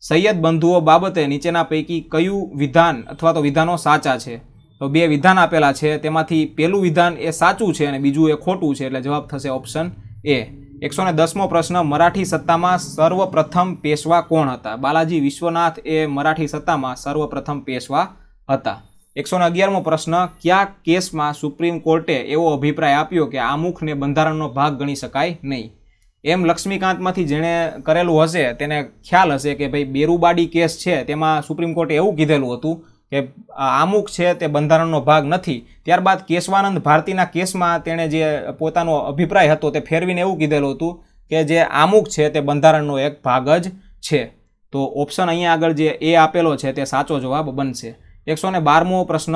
સૈયદ બંધુઓ બાબતે નીચેના પૈકી કયું વિધાન અથવા તો વિધાનો સાચા છે તો બે વિધાન આપેલા છે તેમાંથી પેલું વિધાન એ સાચું છે અને બીજું એ ખોટું છે એટલે જવાબ થશે ઓપ્શન એ એકસો ને દસમો પ્રશ્ન મરાઠી સત્તામાં સર્વપ્રથમ પેશવા કોણ હતા બાલાજી વિશ્વનાથ એ મરાઠી સત્તામાં સર્વપ્રથમ પેશવા હતા એકસો અગિયારમો પ્રશ્ન કયા કેસમાં સુપ્રીમ કોર્ટે એવો અભિપ્રાય આપ્યો કે આમુખને બંધારણનો ભાગ ગણી શકાય નહીં એમ લક્ષ્મીકાંતમાંથી જેણે કરેલું હશે તેને ખ્યાલ હશે કે ભાઈ બેરુબાડી કેસ છે તેમાં સુપ્રીમ કોર્ટે એવું કીધેલું હતું કે આમુખ છે તે બંધારણનો ભાગ નથી ત્યારબાદ કેશવાનંદ ભારતીના કેસમાં તેણે જે પોતાનો અભિપ્રાય હતો તે ફેરવીને એવું કીધેલું હતું કે જે આમુખ છે તે બંધારણનો એક ભાગ જ છે તો ઓપ્શન અહીંયા આગળ જે એ આપેલો છે તે સાચો જવાબ બનશે એકસો ને બારમો પ્રશ્ન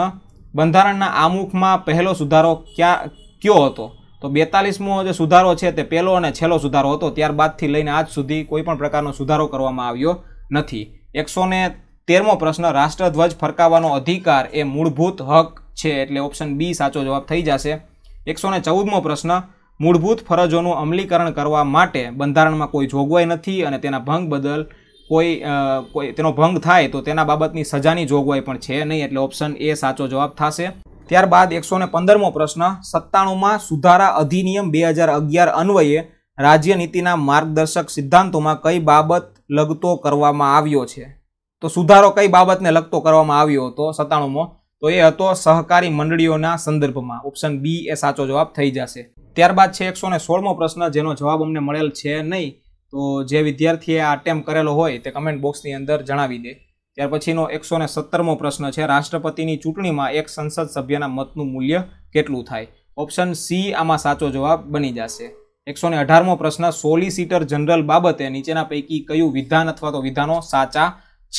બંધારણના આમુખમાં પહેલો સુધારો ક્યાં કયો હતો તો બેતાલીસમો જે સુધારો છે તે પહેલો અને છેલ્લો સુધારો હતો ત્યારબાદથી લઈને આજ સુધી કોઈપણ પ્રકારનો સુધારો કરવામાં આવ્યો નથી એકસો ને તેરમો પ્રશ્ન રાષ્ટ્રધ્વજ ફરકાવવાનો અધિકાર એ મૂળભૂત હક છે એટલે ઓપ્શન બી સાચો જવાબ થઈ જશે એકસો ને ચૌદમો પ્રશ્ન મૂળભૂત ફરજોનું અમલીકરણ કરવા માટે બંધારણમાં કોઈ જોગવાઈ નથી અને તેના ભંગ બદલ કોઈ કોઈ તેનો ભંગ થાય તો તેના બાબતની સજાની જોગવાઈ પણ છે નહીં એટલે ઓપ્શન એ સાચો જવાબ થશે ત્યારબાદ એકસો ને પંદરમો પ્રશ્ન સત્તાણુંમાં સુધારા અધિનિયમ બે હજાર અગિયાર અન્વયે રાજ્ય નીતિના માર્ગદર્શક સિદ્ધાંતોમાં કઈ બાબત લગતો કરવામાં આવ્યો છે તો સુધારો કઈ બાબતને લગતો કરવામાં આવ્યો હતો સત્તાણુંમાં તો એ હતો સહકારી મંડળીઓના સંદર્ભમાં ઓપ્શન બી એ સાચો જવાબ થઈ જશે ત્યારબાદ છે એકસો ને સોળમો પ્રશ્ન જેનો જવાબ અમને મળેલ છે નહીં તો જે વિદ્યાર્થીએ આ અટેમ્પ કરેલો હોય તે કમેન્ટ બોક્સની અંદર જણાવી દે ત્યાર પછીનો એકસો ને સત્તરમો પ્રશ્ન છે રાષ્ટ્રપતિની ચૂંટણીમાં એક સંસદ સભ્યના મતનું મૂલ્ય કેટલું થાય ઓપ્શન સી આમાં સાચો જવાબ બની જશે એકસો ને અઢારમો પ્રશ્ન સોલિસિટર જનરલ બાબતે નીચેના પૈકી કયું વિધાન અથવા તો વિધાનો સાચા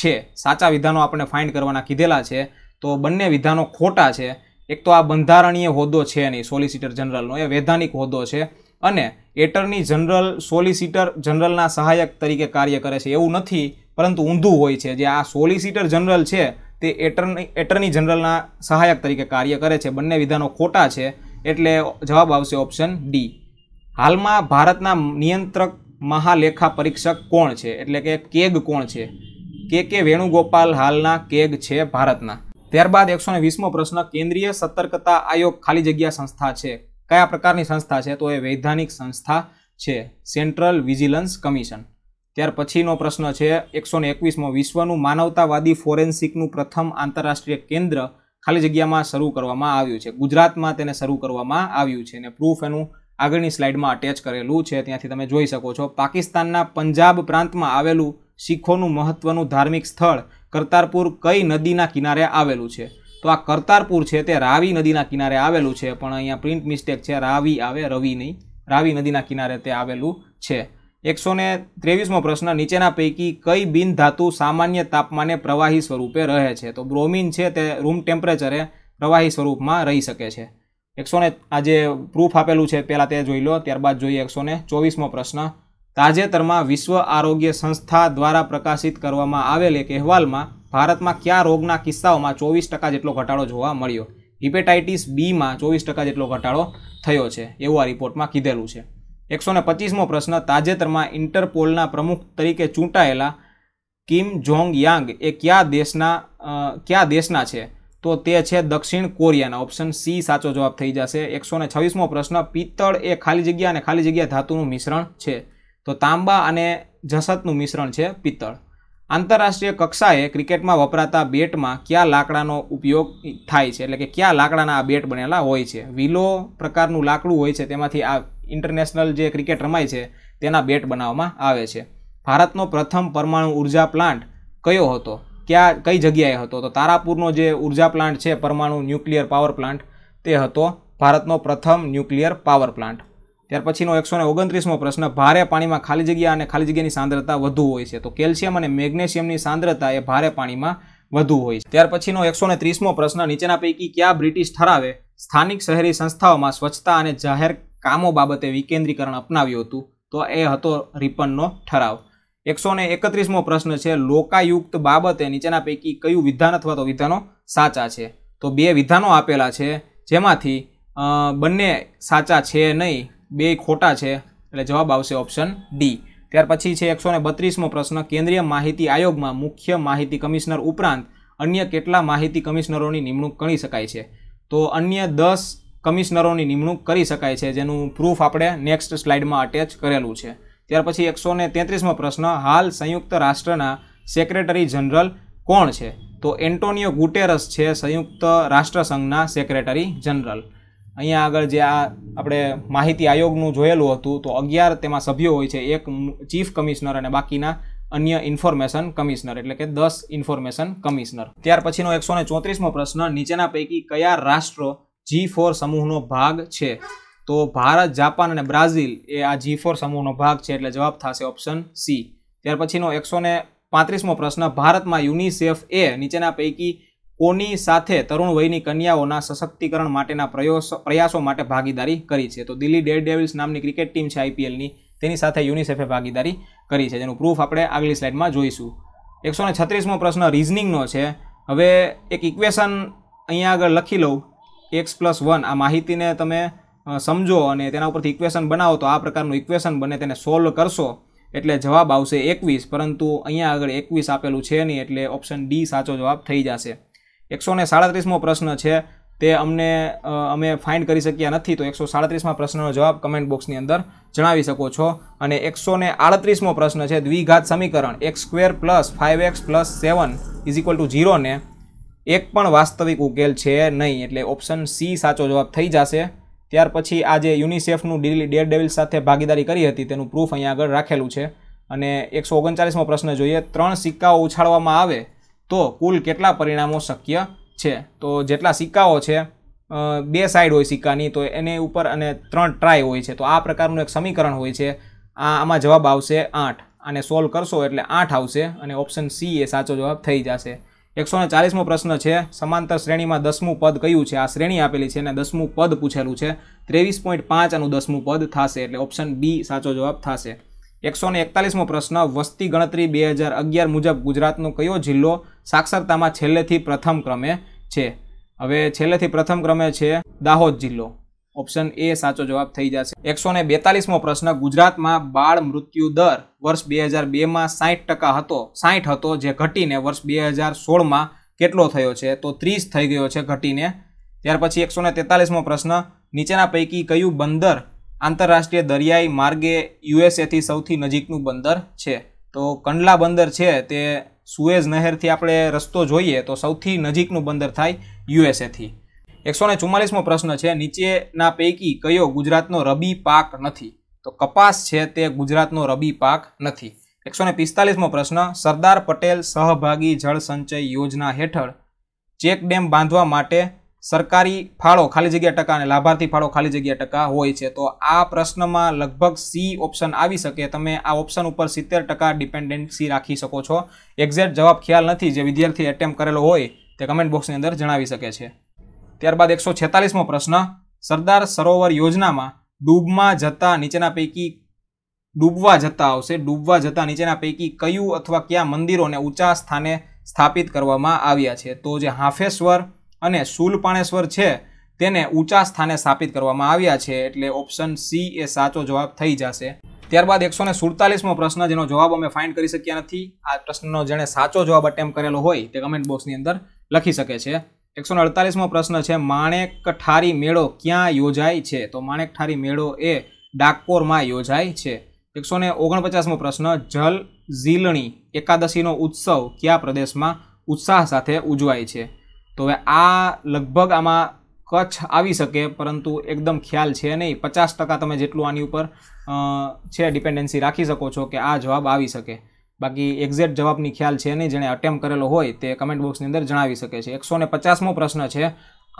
છે સાચા વિધાનો આપણે ફાઇન્ડ કરવાના કીધેલા છે તો બંને વિધાનો ખોટા છે એક તો આ બંધારણીય હોદ્દો છે નહીં સોલિસિટર જનરલનો એ વૈધાનિક હોદ્દો છે અને એટર્ની જનરલ સોલિસિટર જનરલના સહાયક તરીકે કાર્ય કરે છે એવું નથી પરંતુ ઊંધું હોય છે જે આ સોલિસિટર જનરલ છે તે એટર્ની એટર્ની જનરલના સહાયક તરીકે કાર્ય કરે છે બંને વિધાનો ખોટા છે એટલે જવાબ આવશે ઓપ્શન ડી હાલમાં ભારતના નિયંત્રક મહાલેખા પરીક્ષક કોણ છે એટલે કે કેગ કોણ છે કે કે વેણુગોપાલ હાલના કેગ છે ભારતના ત્યારબાદ એકસો ને વીસમો પ્રશ્ન કેન્દ્રીય સતર્કતા આયોગ ખાલી જગ્યા સંસ્થા છે કયા પ્રકારની સંસ્થા છે તો એ વૈધાનિક સંસ્થા છે સેન્ટ્રલ વિજિલન્સ કમિશન ત્યાર પછીનો પ્રશ્ન છે એકસો ને એકવીસમો વિશ્વનું માનવતાવાદી ફોરેન્સિકનું પ્રથમ આંતરરાષ્ટ્રીય કેન્દ્ર ખાલી જગ્યામાં શરૂ કરવામાં આવ્યું છે ગુજરાતમાં તેને શરૂ કરવામાં આવ્યું છે અને પ્રૂફ એનું આગળની સ્લાઇડમાં અટેચ કરેલું છે ત્યાંથી તમે જોઈ શકો છો પાકિસ્તાનના પંજાબ પ્રાંતમાં આવેલું શીખોનું મહત્વનું ધાર્મિક સ્થળ કરતારપુર કઈ નદીના કિનારે આવેલું છે તો આ કરતારપુર છે તે રાવી નદીના કિનારે આવેલું છે પણ અહીંયા પ્રિન્ટ મિસ્ટેક છે રાવી આવે રવિ નહીં રાવી નદીના કિનારે તે આવેલું છે એકસો ને ત્રેવીસમો પ્રશ્ન નીચેના પૈકી કઈ બિન ધાતુ સામાન્ય તાપમાને પ્રવાહી સ્વરૂપે રહે છે તો બ્રોમિન છે તે રૂમ ટેમ્પરેચરે પ્રવાહી સ્વરૂપમાં રહી શકે છે એકસો ને આ જે પ્રૂફ આપેલું છે પહેલાં તે જોઈ લો ત્યારબાદ જોઈએ એકસો ને ચોવીસમો પ્રશ્ન તાજેતરમાં વિશ્વ આરોગ્ય સંસ્થા દ્વારા પ્રકાશિત કરવામાં આવેલ એક અહેવાલમાં ભારતમાં કયા રોગના કિસ્સાઓમાં ચોવીસ ટકા જેટલો ઘટાડો જોવા મળ્યો હિપેટાઇટિસ બીમાં ચોવીસ ટકા જેટલો ઘટાડો થયો છે એવું આ રિપોર્ટમાં કીધેલું છે એકસો ને પચીસમો પ્રશ્ન તાજેતરમાં ઇન્ટરપોલના પ્રમુખ તરીકે ચૂંટાયેલા કિમ જોંગ યાંગ એ કયા દેશના કયા દેશના છે તો તે છે દક્ષિણ કોરિયાના ઓપ્શન સી સાચો જવાબ થઈ જશે એકસો ને છવ્વીસમો પ્રશ્ન પિત્તળ એ ખાલી જગ્યા અને ખાલી જગ્યા ધાતુનું મિશ્રણ છે તો તાંબા અને જસતનું મિશ્રણ છે પિત્તળ આંતરરાષ્ટ્રીય કક્ષાએ ક્રિકેટમાં વપરાતા બેટમાં કયા લાકડાનો ઉપયોગ થાય છે એટલે કે કયા લાકડાના આ બેટ બનેલા હોય છે વિલો પ્રકારનું લાકડું હોય છે તેમાંથી આ ઇન્ટરનેશનલ જે ક્રિકેટ રમાય છે તેના બેટ બનાવવામાં આવે છે ભારતનો પ્રથમ પરમાણુ ઊર્જા પ્લાન્ટ કયો હતો ક્યાં કઈ જગ્યાએ હતો તો તારાપુરનો જે ઉર્જા પ્લાન્ટ છે પરમાણુ ન્યુક્લિયર પાવર પ્લાન્ટ તે હતો ભારતનો પ્રથમ ન્યુક્લિયર પાવર પ્લાન્ટ ત્યાર પછીનો એકસો ને ઓગણત્રીસમો પ્રશ્ન ભારે પાણીમાં ખાલી જગ્યા અને ખાલી જગ્યાની સાંદ્રતા વધુ હોય છે તો કેલ્શિયમ અને મેગ્નેશિયમની સાંદ્રતા એ ભારે પાણીમાં વધુ હોય છે ત્યાર પછીનો એકસો ને ત્રીસમો પ્રશ્ન નીચેના પૈકી ક્યાં બ્રિટિશ ઠરાવે સ્થાનિક શહેરી સંસ્થાઓમાં સ્વચ્છતા અને જાહેર કામો બાબતે વિકેન્દ્રીકરણ અપનાવ્યું હતું તો એ હતો રિપનનો ઠરાવ એકસો ને એકત્રીસમો પ્રશ્ન છે લોકાયુક્ત બાબતે નીચેના પૈકી કયું વિધાન અથવા તો વિધાનો સાચા છે તો બે વિધાનો આપેલા છે જેમાંથી બંને સાચા છે નહીં બે ખોટા છે એટલે જવાબ આવશે ઓપ્શન ડી ત્યાર પછી છે એકસો ને બત્રીસમો પ્રશ્ન કેન્દ્રીય માહિતી આયોગમાં મુખ્ય માહિતી કમિશનર ઉપરાંત અન્ય કેટલા માહિતી કમિશનરોની નિમણૂક કરી શકાય છે તો અન્ય દસ કમિશનરોની નિમણૂક કરી શકાય છે જેનું પ્રૂફ આપણે નેક્સ્ટ સ્લાઇડમાં અટેચ કરેલું છે ત્યાર પછી એકસો ને તેત્રીસમો પ્રશ્ન હાલ સંયુક્ત રાષ્ટ્રના સેક્રેટરી જનરલ કોણ છે તો એન્ટોનિયો ગુટેરસ છે સંયુક્ત રાષ્ટ્રસંઘના સેક્રેટરી જનરલ અહીંયા આગળ જે આ આપણે માહિતી આયોગનું જોયેલું હતું તો અગિયાર તેમાં સભ્યો હોય છે એક ચીફ કમિશનર અને બાકીના અન્ય ઇન્ફોર્મેશન કમિશનર એટલે કે દસ ઇન્ફોર્મેશન કમિશનર ત્યાર પછીનો એકસો ને ચોત્રીસમો પ્રશ્ન નીચેના પૈકી કયા રાષ્ટ્રો જી ફોર સમૂહનો ભાગ છે તો ભારત જાપાન અને બ્રાઝિલ એ આ જી ફોર સમૂહનો ભાગ છે એટલે જવાબ થશે ઓપ્શન સી ત્યાર પછીનો એકસો ને પાંત્રીસમો પ્રશ્ન ભારતમાં યુનિસેફ એ નીચેના પૈકી કોની સાથે તરુણ વયની કન્યાઓના સશક્તિકરણ માટેના પ્રયાસો પ્રયાસો માટે ભાગીદારી કરી છે તો દિલ્હી ડેર ડેવિલ્સ નામની ક્રિકેટ ટીમ છે આઈપીએલની તેની સાથે યુનિસેફે ભાગીદારી કરી છે જેનું પ્રૂફ આપણે આગલી સ્લાઇડમાં જોઈશું એકસો ને છત્રીસમો પ્રશ્ન રિઝનિંગનો છે હવે એક ઇક્વેશન અહીંયા આગળ લખી લઉં એક્સ પ્લસ વન આ માહિતીને તમે સમજો અને તેના ઉપરથી ઇક્વેશન બનાવો તો આ પ્રકારનું ઇક્વેશન બને તેને સોલ્વ કરશો એટલે જવાબ આવશે એકવીસ પરંતુ અહીંયા આગળ એકવીસ આપેલું છે નહીં એટલે ઓપ્શન ડી સાચો જવાબ થઈ જશે એકસો ને સાડત્રીસમો પ્રશ્ન છે તે અમને અમે ફાઇન્ડ કરી શક્યા નથી તો એકસો સાડત્રીસમાં પ્રશ્નનો જવાબ કમેન્ટ બોક્સની અંદર જણાવી શકો છો અને એકસો ને આડત્રીસમો પ્રશ્ન છે દ્વિઘાત સમીકરણ એક square plus five x plus seven is equal to ઝીરોને એક પણ વાસ્તવિક ઉકેલ છે નહીં એટલે ઓપ્શન સી સાચો જવાબ થઈ જશે ત્યાર પછી આ જે યુનિસેફનું ડીલી ડેર ડેવિલ સાથે ભાગીદારી કરી હતી તેનું પ્રૂફ અહીંયા આગળ રાખેલું છે અને એકસો ઓગણચાલીસમો પ્રશ્ન જોઈએ ત્રણ સિક્કાઓ ઉછાળવામાં આવે તો કુલ કેટલા પરિણામો શક્ય છે તો જેટલા સિક્કાઓ છે બે સાઈડ હોય સિક્કાની તો એની ઉપર અને ત્રણ ટ્રાય હોય છે તો આ પ્રકારનું એક સમીકરણ હોય છે આ આમાં જવાબ આવશે આઠ આને સોલ્વ કરશો એટલે આઠ આવશે અને ઓપ્શન સી એ સાચો જવાબ થઈ જશે એકસો ને ચાલીસમો પ્રશ્ન છે સમાંતર શ્રેણીમાં દસમું પદ કયું છે આ શ્રેણી આપેલી છે અને દસમું પદ પૂછેલું છે ત્રેવીસ પોઈન્ટ પાંચ આનું દસમું પદ થશે એટલે ઓપ્શન બી સાચો જવાબ થશે એકસો ને એકતાલીસમો પ્રશ્ન વસ્તી ગણતરી બે હજાર અગિયાર મુજબ ગુજરાતનો કયો જિલ્લો સાક્ષરતામાં છેલ્લેથી પ્રથમ ક્રમે છે હવે છેલ્લેથી પ્રથમ ક્રમે છે દાહોદ જિલ્લો ઓપ્શન એ સાચો જવાબ થઈ જશે એકસો ને બેતાલીસમો પ્રશ્ન ગુજરાતમાં બાળ મૃત્યુ દર વર્ષ બે હજાર બેમાં સાહીઠ ટકા હતો સાહીઠ હતો જે ઘટીને વર્ષ બે હજાર સોળમાં કેટલો થયો છે તો ત્રીસ થઈ ગયો છે ઘટીને ત્યાર પછી એકસો ને તેતાલીસમો પ્રશ્ન નીચેના પૈકી કયું બંદર આંતરરાષ્ટ્રીય દરિયાઈ માર્ગે યુએસએથી સૌથી નજીકનું બંદર છે તો કંડલા બંદર છે તે સુએઝ નહેરથી આપણે રસ્તો જોઈએ તો સૌથી નજીકનું બંદર થાય યુએસએથી એકસો ને ચુમ્માલીસમો પ્રશ્ન છે નીચેના પૈકી કયો ગુજરાતનો રબી પાક નથી તો કપાસ છે તે ગુજરાતનો રબી પાક નથી એકસો ને પિસ્તાલીસમો પ્રશ્ન સરદાર પટેલ સહભાગી જળ સંચય યોજના હેઠળ ચેક ડેમ બાંધવા માટે સરકારી ફાળો ખાલી જગ્યા ટકા અને લાભાર્થી ફાળો ખાલી જગ્યા ટકા હોય છે તો આ પ્રશ્નમાં લગભગ સી ઓપ્શન આવી શકે તમે આ ઓપ્શન ઉપર સિત્તેર ટકા ડિપેન્ડન્સી રાખી શકો છો એક્ઝેક્ટ જવાબ ખ્યાલ નથી જે વિદ્યાર્થી એટેમ્પ કરેલો હોય તે કમેન્ટ બોક્સની અંદર જણાવી શકે છે ત્યારબાદ એકસો છેતાલીસમો પ્રશ્ન સરદાર સરોવર યોજનામાં ડૂબમાં જતા નીચેના પૈકી ડૂબવા જતા આવશે ડૂબવા જતા નીચેના પૈકી કયું અથવા કયા મંદિરોને ઊંચા સ્થાને સ્થાપિત કરવામાં આવ્યા છે તો જે હાફેશ્વર અને શૂલપાણેશ્વર છે તેને ઊંચા સ્થાને સ્થાપિત કરવામાં આવ્યા છે એટલે ઓપ્શન સી એ સાચો જવાબ થઈ જશે ત્યારબાદ એકસો ને સુડતાલીસમો પ્રશ્ન જેનો જવાબ અમે ફાઇન્ડ કરી શક્યા નથી આ પ્રશ્નનો જેણે સાચો જવાબ અટેમ્પ કરેલો હોય તે કમેન્ટ બોક્સની અંદર લખી શકે છે એકસો ને અડતાલીસમો પ્રશ્ન છે માણેક ઠારી મેળો ક્યાં યોજાય છે તો માણેક ઠારી મેળો એ ડાકોરમાં યોજાય છે એકસો ને ઓગણપચાસમો પ્રશ્ન જલ ઝીલણી એકાદશીનો ઉત્સવ કયા પ્રદેશમાં ઉત્સાહ સાથે ઉજવાય છે તો હવે આ લગભગ આમાં કચ્છ આવી શકે પરંતુ એકદમ ખ્યાલ છે નહીં પચાસ ટકા તમે જેટલું આની ઉપર છે ડિપેન્ડન્સી રાખી શકો છો કે આ જવાબ આવી શકે બાકી એક્ઝેક્ટ જવાબની ખ્યાલ છે નહીં જેણે અટેમ્પ કરેલો હોય તે કમેન્ટ બોક્સની અંદર જણાવી શકે છે એકસો ને પચાસમો પ્રશ્ન છે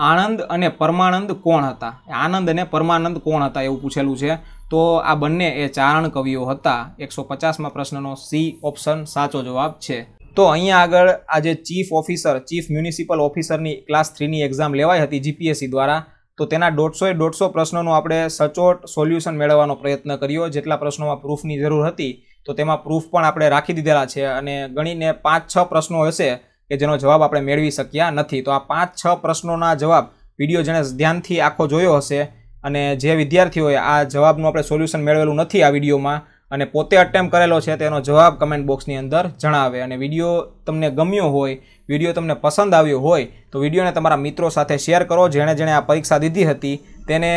આણંદ અને પરમાનંદ કોણ હતા આનંદ અને પરમાનંદ કોણ હતા એવું પૂછેલું છે તો આ બંને એ ચારણ કવિઓ હતા એકસો પચાસમાં પ્રશ્નનો સી ઓપ્શન સાચો જવાબ છે તો અહીંયા આગળ આ જે ચીફ ઓફિસર ચીફ મ્યુનિસિપલ ઓફિસરની ક્લાસ થ્રીની એક્ઝામ લેવાઈ હતી જીપીએસસી દ્વારા તો તેના દોઢસોએ દોઢસો પ્રશ્નોનો આપણે સચોટ સોલ્યુશન મેળવવાનો પ્રયત્ન કર્યો જેટલા પ્રશ્નોમાં પ્રૂફની જરૂર હતી તો તેમાં પ્રૂફ પણ આપણે રાખી દીધેલા છે અને ગણીને પાંચ છ પ્રશ્નો હશે કે જેનો જવાબ આપણે મેળવી શક્યા નથી તો આ પાંચ છ પ્રશ્નોના જવાબ વિડીયો જેણે ધ્યાનથી આખો જોયો હશે અને જે વિદ્યાર્થીઓએ આ જવાબનું આપણે સોલ્યુશન મેળવેલું નથી આ વિડીયોમાં અને પોતે અટેમ્પ કરેલો છે તેનો જવાબ કમેન્ટ બોક્સની અંદર જણાવે અને વિડીયો તમને ગમ્યો હોય વિડીયો તમને પસંદ આવ્યો હોય તો વિડીયોને તમારા મિત્રો સાથે શેર કરો જેણે જેણે આ પરીક્ષા દીધી હતી તેને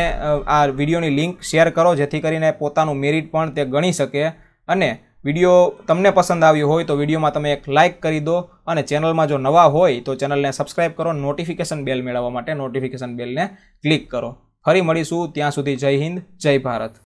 આ વિડીયોની લિંક શેર કરો જેથી કરીને પોતાનું મેરિટ પણ તે ગણી શકે અને વિડીયો તમને પસંદ આવ્યો હોય તો વિડીયોમાં તમે એક લાઇક કરી દો અને ચેનલમાં જો નવા હોય તો ચેનલને સબસ્ક્રાઇબ કરો નોટિફિકેશન બેલ મેળવવા માટે નોટિફિકેશન બેલને ક્લિક કરો ફરી મળીશું ત્યાં સુધી જય હિન્દ જય ભારત